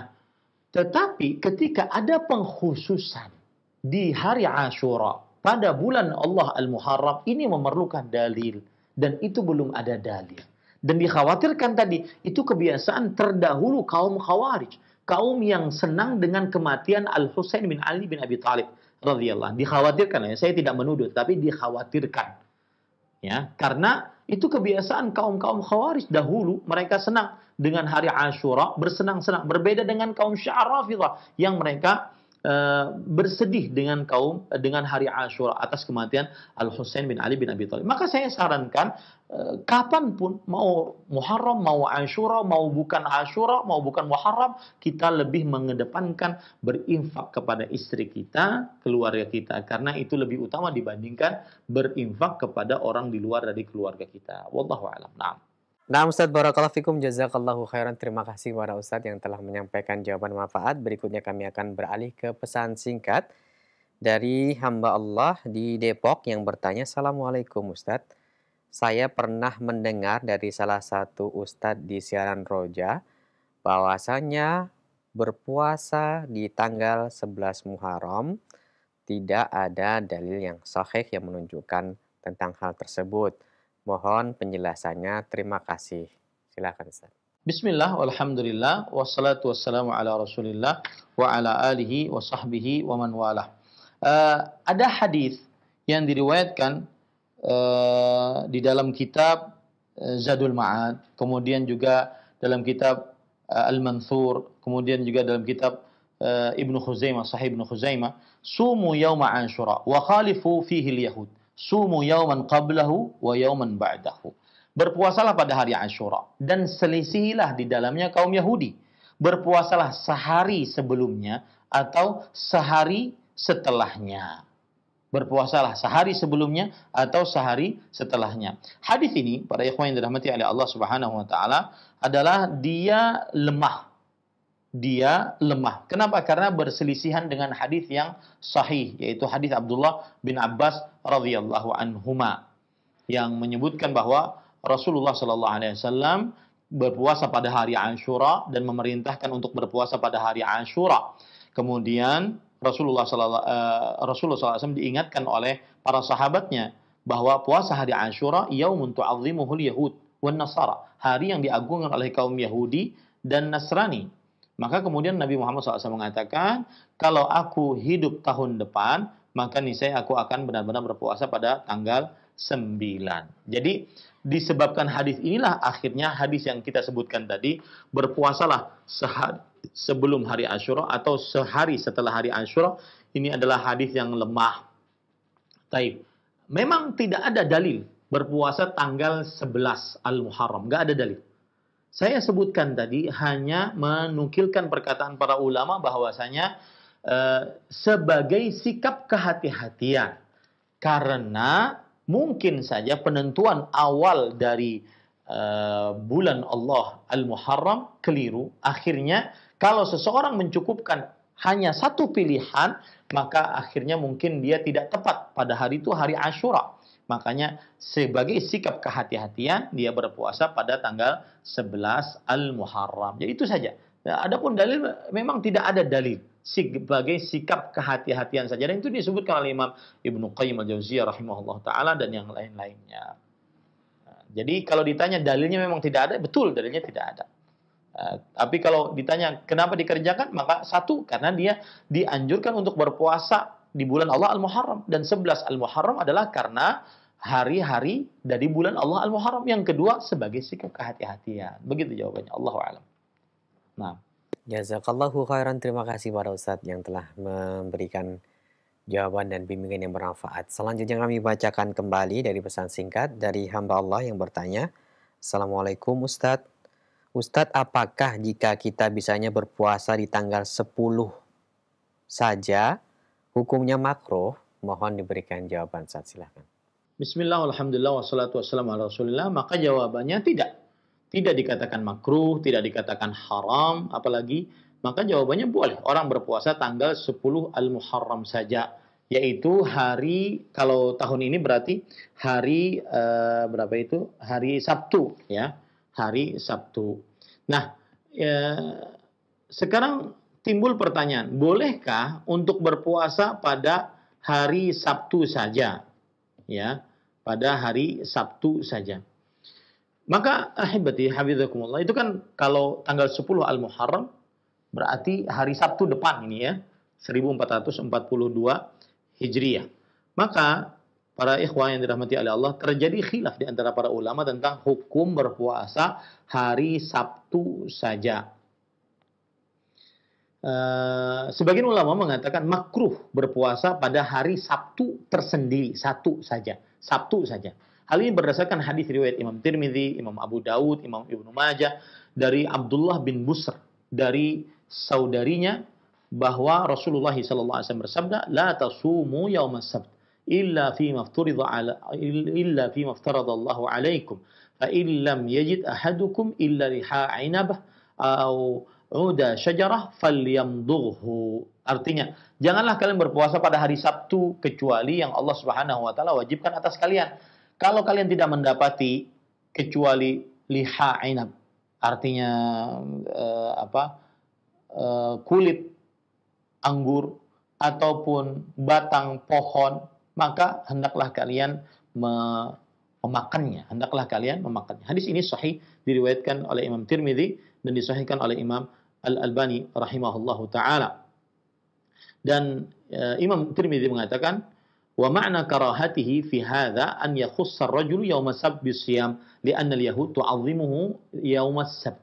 tetapi ketika ada pengkhususan di hari Ashura pada bulan Allah Al-Muharram ini memerlukan dalil dan itu belum ada dalil. Dan dikhawatirkan tadi itu kebiasaan terdahulu kaum Khawarij, kaum yang senang dengan kematian Al Husain bin Ali bin Abi Thalib radhiyallahu. Dikhawatirkan ya, saya tidak menuduh, tapi dikhawatirkan. Ya, karena itu kebiasaan kaum-kaum Khawarij dahulu mereka senang dengan hari Ashura, bersenang-senang. Berbeda dengan kaum Syarafidah yang mereka Eh, bersedih dengan kaum eh, dengan hari Ashura atas kematian Al Husain bin Ali bin Abi Thalib. Maka saya sarankan eh, kapanpun mau Muharram, mau Ashura, mau bukan Ashura, mau bukan Muharram, kita lebih mengedepankan berinfak kepada istri kita, keluarga kita karena itu lebih utama dibandingkan berinfak kepada orang di luar dari keluarga kita. Wallahu a'lam. Nah. Nah Ustadz Barakallahu Fikum Jazakallahu Khairan Terima kasih kepada Ustadz yang telah menyampaikan jawaban manfaat Berikutnya kami akan beralih ke pesan singkat Dari hamba Allah di Depok yang bertanya Assalamualaikum Ustadz Saya pernah mendengar dari salah satu Ustadz di siaran Roja bahwasanya berpuasa di tanggal 11 Muharram tidak ada dalil yang sahih yang menunjukkan tentang hal tersebut. Mohon penjelasannya. Terima kasih. Silakan Ustaz. Bismillah, alhamdulillah, wassalatu wassalamu ala rasulillah wa ala alihi wa sahbihi wa man wala. Uh, eh, ada hadis yang diriwayatkan uh, di dalam kitab uh, Zadul Ma'ad, kemudian juga dalam kitab uh, Al-Mansur, kemudian juga dalam kitab uh, Ibnu Khuzaimah, Sahih Ibnu Khuzaimah, sumu yauma Ashura wa khalifu fihi al-yahud. Sumu yauman qablahu wa yauman ba'dahu. Berpuasalah pada hari Ashura. Dan selisihilah di dalamnya kaum Yahudi. Berpuasalah sehari sebelumnya atau sehari setelahnya. Berpuasalah sehari sebelumnya atau sehari setelahnya. Hadis ini, para ikhwan yang dirahmati oleh Allah Subhanahu wa taala, adalah dia lemah dia lemah. Kenapa? Karena berselisihan dengan hadis yang sahih yaitu hadis Abdullah bin Abbas radhiyallahu anhuma yang menyebutkan bahwa Rasulullah Shallallahu alaihi wasallam berpuasa pada hari Ashura dan memerintahkan untuk berpuasa pada hari Ashura. Kemudian Rasulullah SAW, eh, Rasulullah SAW diingatkan oleh para sahabatnya bahwa puasa hari Ashura yaumun tu'azzimuhul yahud wan nasara, hari yang diagungkan oleh kaum Yahudi dan Nasrani. Maka kemudian Nabi Muhammad SAW mengatakan, kalau aku hidup tahun depan, maka niscaya aku akan benar-benar berpuasa pada tanggal 9. Jadi disebabkan hadis inilah akhirnya hadis yang kita sebutkan tadi, berpuasalah sehari, sebelum hari Ashura atau sehari setelah hari Ashura, Ini adalah hadis yang lemah. Taib. Memang tidak ada dalil berpuasa tanggal 11 Al-Muharram. Nggak ada dalil. Saya sebutkan tadi hanya menukilkan perkataan para ulama bahwasanya eh, sebagai sikap kehati-hatian karena mungkin saja penentuan awal dari eh, bulan Allah Al-Muharram keliru. Akhirnya kalau seseorang mencukupkan hanya satu pilihan, maka akhirnya mungkin dia tidak tepat pada hari itu hari Ashura. Makanya sebagai sikap kehati-hatian dia berpuasa pada tanggal 11 Al-Muharram. Jadi itu saja. Nah, adapun dalil memang tidak ada dalil sebagai sikap kehati-hatian saja dan itu disebut oleh Imam Ibnu Qayyim al-Jauziyah rahimahullah taala dan yang lain-lainnya. jadi kalau ditanya dalilnya memang tidak ada, betul dalilnya tidak ada. Uh, tapi kalau ditanya kenapa dikerjakan, maka satu karena dia dianjurkan untuk berpuasa di bulan Allah Al-Muharram dan 11 Al-Muharram adalah karena hari-hari dari bulan Allah Al-Muharram yang kedua sebagai sikap kehati-hatian. Begitu jawabannya. Allahu alam. Nah, jazakallahu khairan terima kasih para Ustadz yang telah memberikan jawaban dan bimbingan yang bermanfaat. Selanjutnya kami bacakan kembali dari pesan singkat dari hamba Allah yang bertanya, Assalamualaikum Ustadz. Ustadz, apakah jika kita bisanya berpuasa di tanggal 10 saja, hukumnya makro Mohon diberikan jawaban saat silahkan. Bismillah, alhamdulillah, wassalatu wassalamu ala rasulillah. Maka jawabannya tidak. Tidak dikatakan makruh, tidak dikatakan haram, apalagi maka jawabannya boleh. Orang berpuasa tanggal 10 Al-Muharram saja, yaitu hari kalau tahun ini berarti hari e, berapa itu? Hari Sabtu ya, hari Sabtu. Nah, e, sekarang timbul pertanyaan, bolehkah untuk berpuasa pada hari Sabtu saja? Ya, pada hari Sabtu saja. Maka ahibati ya, hafizakumullah itu kan kalau tanggal 10 Al-Muharram berarti hari Sabtu depan ini ya 1442 Hijriah. Maka para ikhwah yang dirahmati oleh Allah terjadi khilaf di antara para ulama tentang hukum berpuasa hari Sabtu saja. Eh, sebagian ulama mengatakan makruh berpuasa pada hari Sabtu tersendiri satu saja, Sabtu saja. Hal ini berdasarkan hadis riwayat Imam Tirmidzi, Imam Abu Daud, Imam Ibnu Majah dari Abdullah bin Busr dari saudarinya bahwa Rasulullah SAW bersabda, "La tasumu yaumas sabt illa fi mafturida ala illa fi maftarada Allahu alaikum fa in yajid ahadukum illa riha 'inabah Udah, syajarah falyamdughu. Artinya, janganlah kalian berpuasa pada hari Sabtu kecuali yang Allah Subhanahu wa taala wajibkan atas kalian. Kalau kalian tidak mendapati kecuali liha inab, artinya uh, apa? Uh, kulit anggur ataupun batang pohon, maka hendaklah kalian me memakannya, hendaklah kalian memakannya. Hadis ini sahih diriwayatkan oleh Imam Tirmidzi dan disahihkan oleh Imam Al-Albani rahimahullahu taala. Dan uh, Imam Tirmidzi mengatakan wa ma'na karahatihi fi hadza an yakhussa ar-rajulu yawma sabt bisiyam li'anna al-yahud tu'azzimuhu yawma sabt.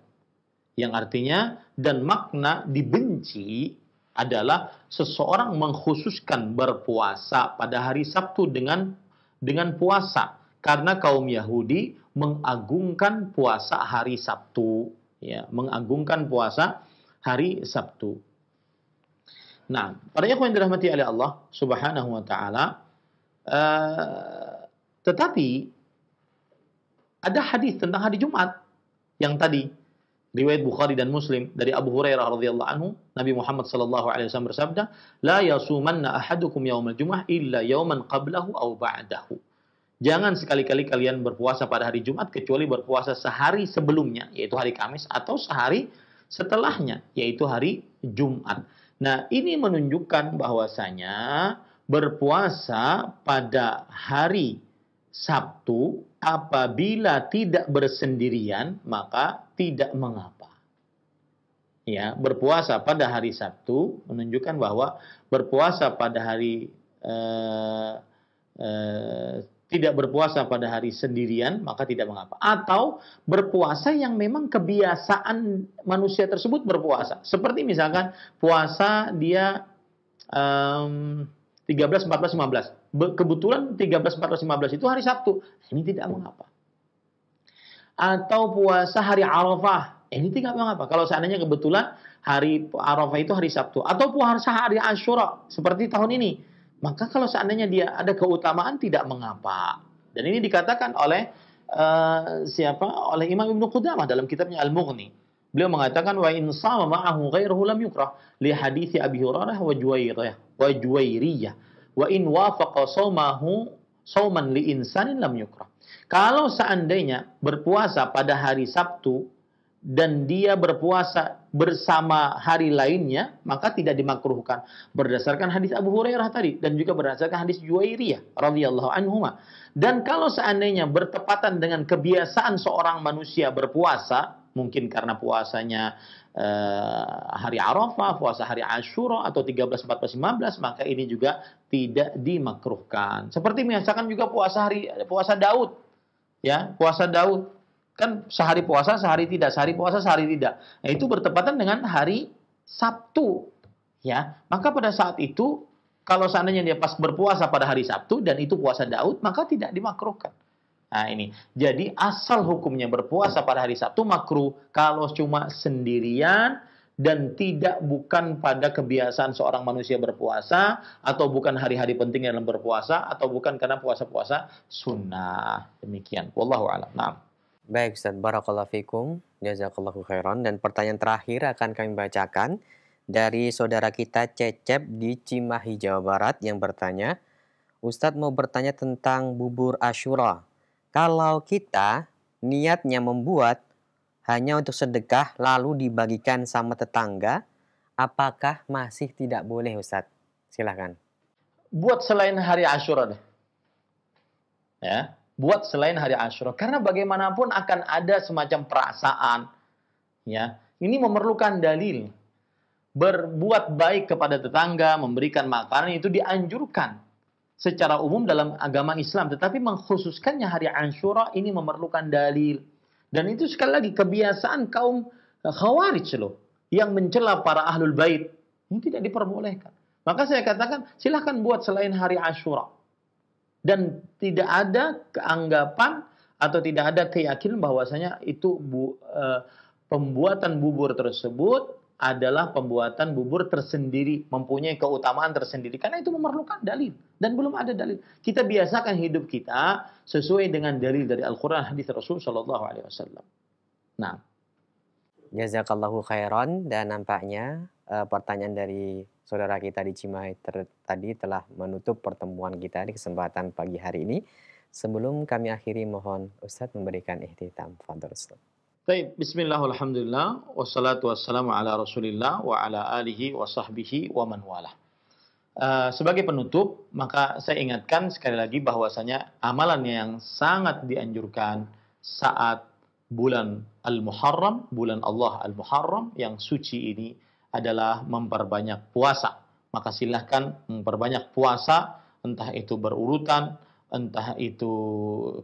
Yang artinya dan makna dibenci adalah seseorang mengkhususkan berpuasa pada hari Sabtu dengan dengan puasa karena kaum Yahudi mengagungkan puasa hari Sabtu ya mengagungkan puasa hari Sabtu. Nah, para ikhwan yang dirahmati oleh Allah Subhanahu wa taala, uh, tetapi ada hadis tentang hari Jumat yang tadi riwayat Bukhari dan Muslim dari Abu Hurairah radhiyallahu anhu Nabi Muhammad sallallahu alaihi wasallam bersabda la yasumanna ahadukum yaumal jumah illa yauman qablahu aw ba'dahu Jangan sekali-kali kalian berpuasa pada hari Jumat kecuali berpuasa sehari sebelumnya yaitu hari Kamis atau sehari setelahnya, yaitu hari Jumat. Nah, ini menunjukkan bahwasanya berpuasa pada hari Sabtu apabila tidak bersendirian maka tidak mengapa. Ya, berpuasa pada hari Sabtu menunjukkan bahwa berpuasa pada hari eh, eh, tidak berpuasa pada hari sendirian, maka tidak mengapa. Atau berpuasa yang memang kebiasaan manusia tersebut berpuasa. Seperti misalkan puasa dia um, 13, 14, 15. Kebetulan 13, 14, 15 itu hari Sabtu. Ini tidak mengapa. Atau puasa hari Arafah. Ini tidak mengapa. Kalau seandainya kebetulan hari Arafah itu hari Sabtu. Atau puasa hari Ashura. Seperti tahun ini maka kalau seandainya dia ada keutamaan tidak mengapa. Dan ini dikatakan oleh uh, siapa? Oleh Imam Ibnu Qudamah dalam kitabnya Al-Mughni. Beliau mengatakan wa in sama ma'ahu ghairuhu lam yukrah li haditsi Abi Hurairah wa Juwairiyah wa Juwairiyah wa in wafaqa sawmahu sauman li insanin lam yukrah. Kalau seandainya berpuasa pada hari Sabtu dan dia berpuasa bersama hari lainnya, maka tidak dimakruhkan. Berdasarkan hadis Abu Hurairah tadi dan juga berdasarkan hadis Juwairiyah radhiyallahu anhu. Dan kalau seandainya bertepatan dengan kebiasaan seorang manusia berpuasa, mungkin karena puasanya eh, hari Arafah, puasa hari Ashura atau 13, 14, 15, maka ini juga tidak dimakruhkan. Seperti misalkan juga puasa hari puasa Daud. Ya, puasa Daud Kan sehari puasa, sehari tidak, sehari puasa, sehari tidak. Nah, itu bertepatan dengan hari Sabtu. Ya, maka pada saat itu kalau seandainya dia pas berpuasa pada hari Sabtu dan itu puasa Daud, maka tidak dimakruhkan. Nah ini, jadi asal hukumnya berpuasa pada hari Sabtu makruh kalau cuma sendirian dan tidak bukan pada kebiasaan seorang manusia berpuasa atau bukan hari-hari penting dalam berpuasa atau bukan karena puasa-puasa sunnah. Demikian. Wallahu a'lam. Nah. Baik Ustaz, Barakallahu Fikum, Jazakallahu Khairan. Dan pertanyaan terakhir akan kami bacakan dari saudara kita Cecep di Cimahi, Jawa Barat yang bertanya, Ustadz mau bertanya tentang bubur Ashura. Kalau kita niatnya membuat hanya untuk sedekah lalu dibagikan sama tetangga, apakah masih tidak boleh Ustadz? Silahkan. Buat selain hari Ashura deh. Ya, buat selain hari Ashura karena bagaimanapun akan ada semacam perasaan ya ini memerlukan dalil berbuat baik kepada tetangga memberikan makanan itu dianjurkan secara umum dalam agama Islam tetapi mengkhususkannya hari Ashura ini memerlukan dalil dan itu sekali lagi kebiasaan kaum khawarij loh yang mencela para ahlul bait ini tidak diperbolehkan maka saya katakan silahkan buat selain hari Ashura dan tidak ada keanggapan atau tidak ada keyakinan bahwasanya itu bu, e, pembuatan bubur tersebut adalah pembuatan bubur tersendiri, mempunyai keutamaan tersendiri karena itu memerlukan dalil dan belum ada dalil. Kita biasakan hidup kita sesuai dengan dalil dari Al-Qur'an hadis Rasul Shallallahu alaihi wasallam. Nah, jazakallahu khairan dan nampaknya uh, pertanyaan dari saudara kita di Cimahi ter tadi telah menutup pertemuan kita di kesempatan pagi hari ini. Sebelum kami akhiri mohon Ustadz memberikan ihtitam. Fadol Ustaz. Baik, bismillahirrahmanirrahim. Wassalatu wassalamu ala rasulillah wa ala alihi wa sahbihi wa man wala. Uh, eh, sebagai penutup, maka saya ingatkan sekali lagi bahwasanya amalan yang sangat dianjurkan saat bulan Al-Muharram, bulan Allah Al-Muharram yang suci ini adalah memperbanyak puasa. Maka silahkan memperbanyak puasa, entah itu berurutan, entah itu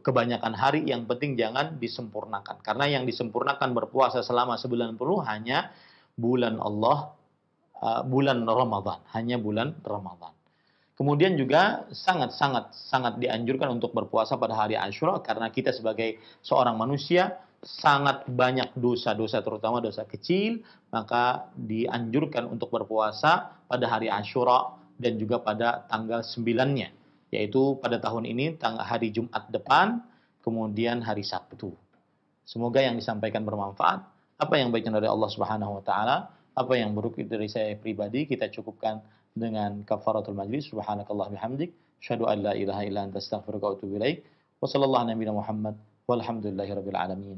kebanyakan hari, yang penting jangan disempurnakan. Karena yang disempurnakan berpuasa selama sebulan penuh hanya bulan Allah, eh, bulan Ramadan, hanya bulan Ramadan. Kemudian juga sangat-sangat sangat dianjurkan untuk berpuasa pada hari Ashura karena kita sebagai seorang manusia sangat banyak dosa-dosa terutama dosa kecil maka dianjurkan untuk berpuasa pada hari Ashura dan juga pada tanggal 9-nya yaitu pada tahun ini tanggal hari Jumat depan kemudian hari Sabtu. Semoga yang disampaikan bermanfaat. Apa yang baik dari Allah Subhanahu wa taala, apa yang buruk dari saya pribadi kita cukupkan dengan kafaratul majlis. Subhanakallah bihamdik, syadu an la ilaha illa anta astaghfiruka wa atubu ilaik. Wa sallallahu nabiyana Muhammad walhamdulillahi rabbil alamin.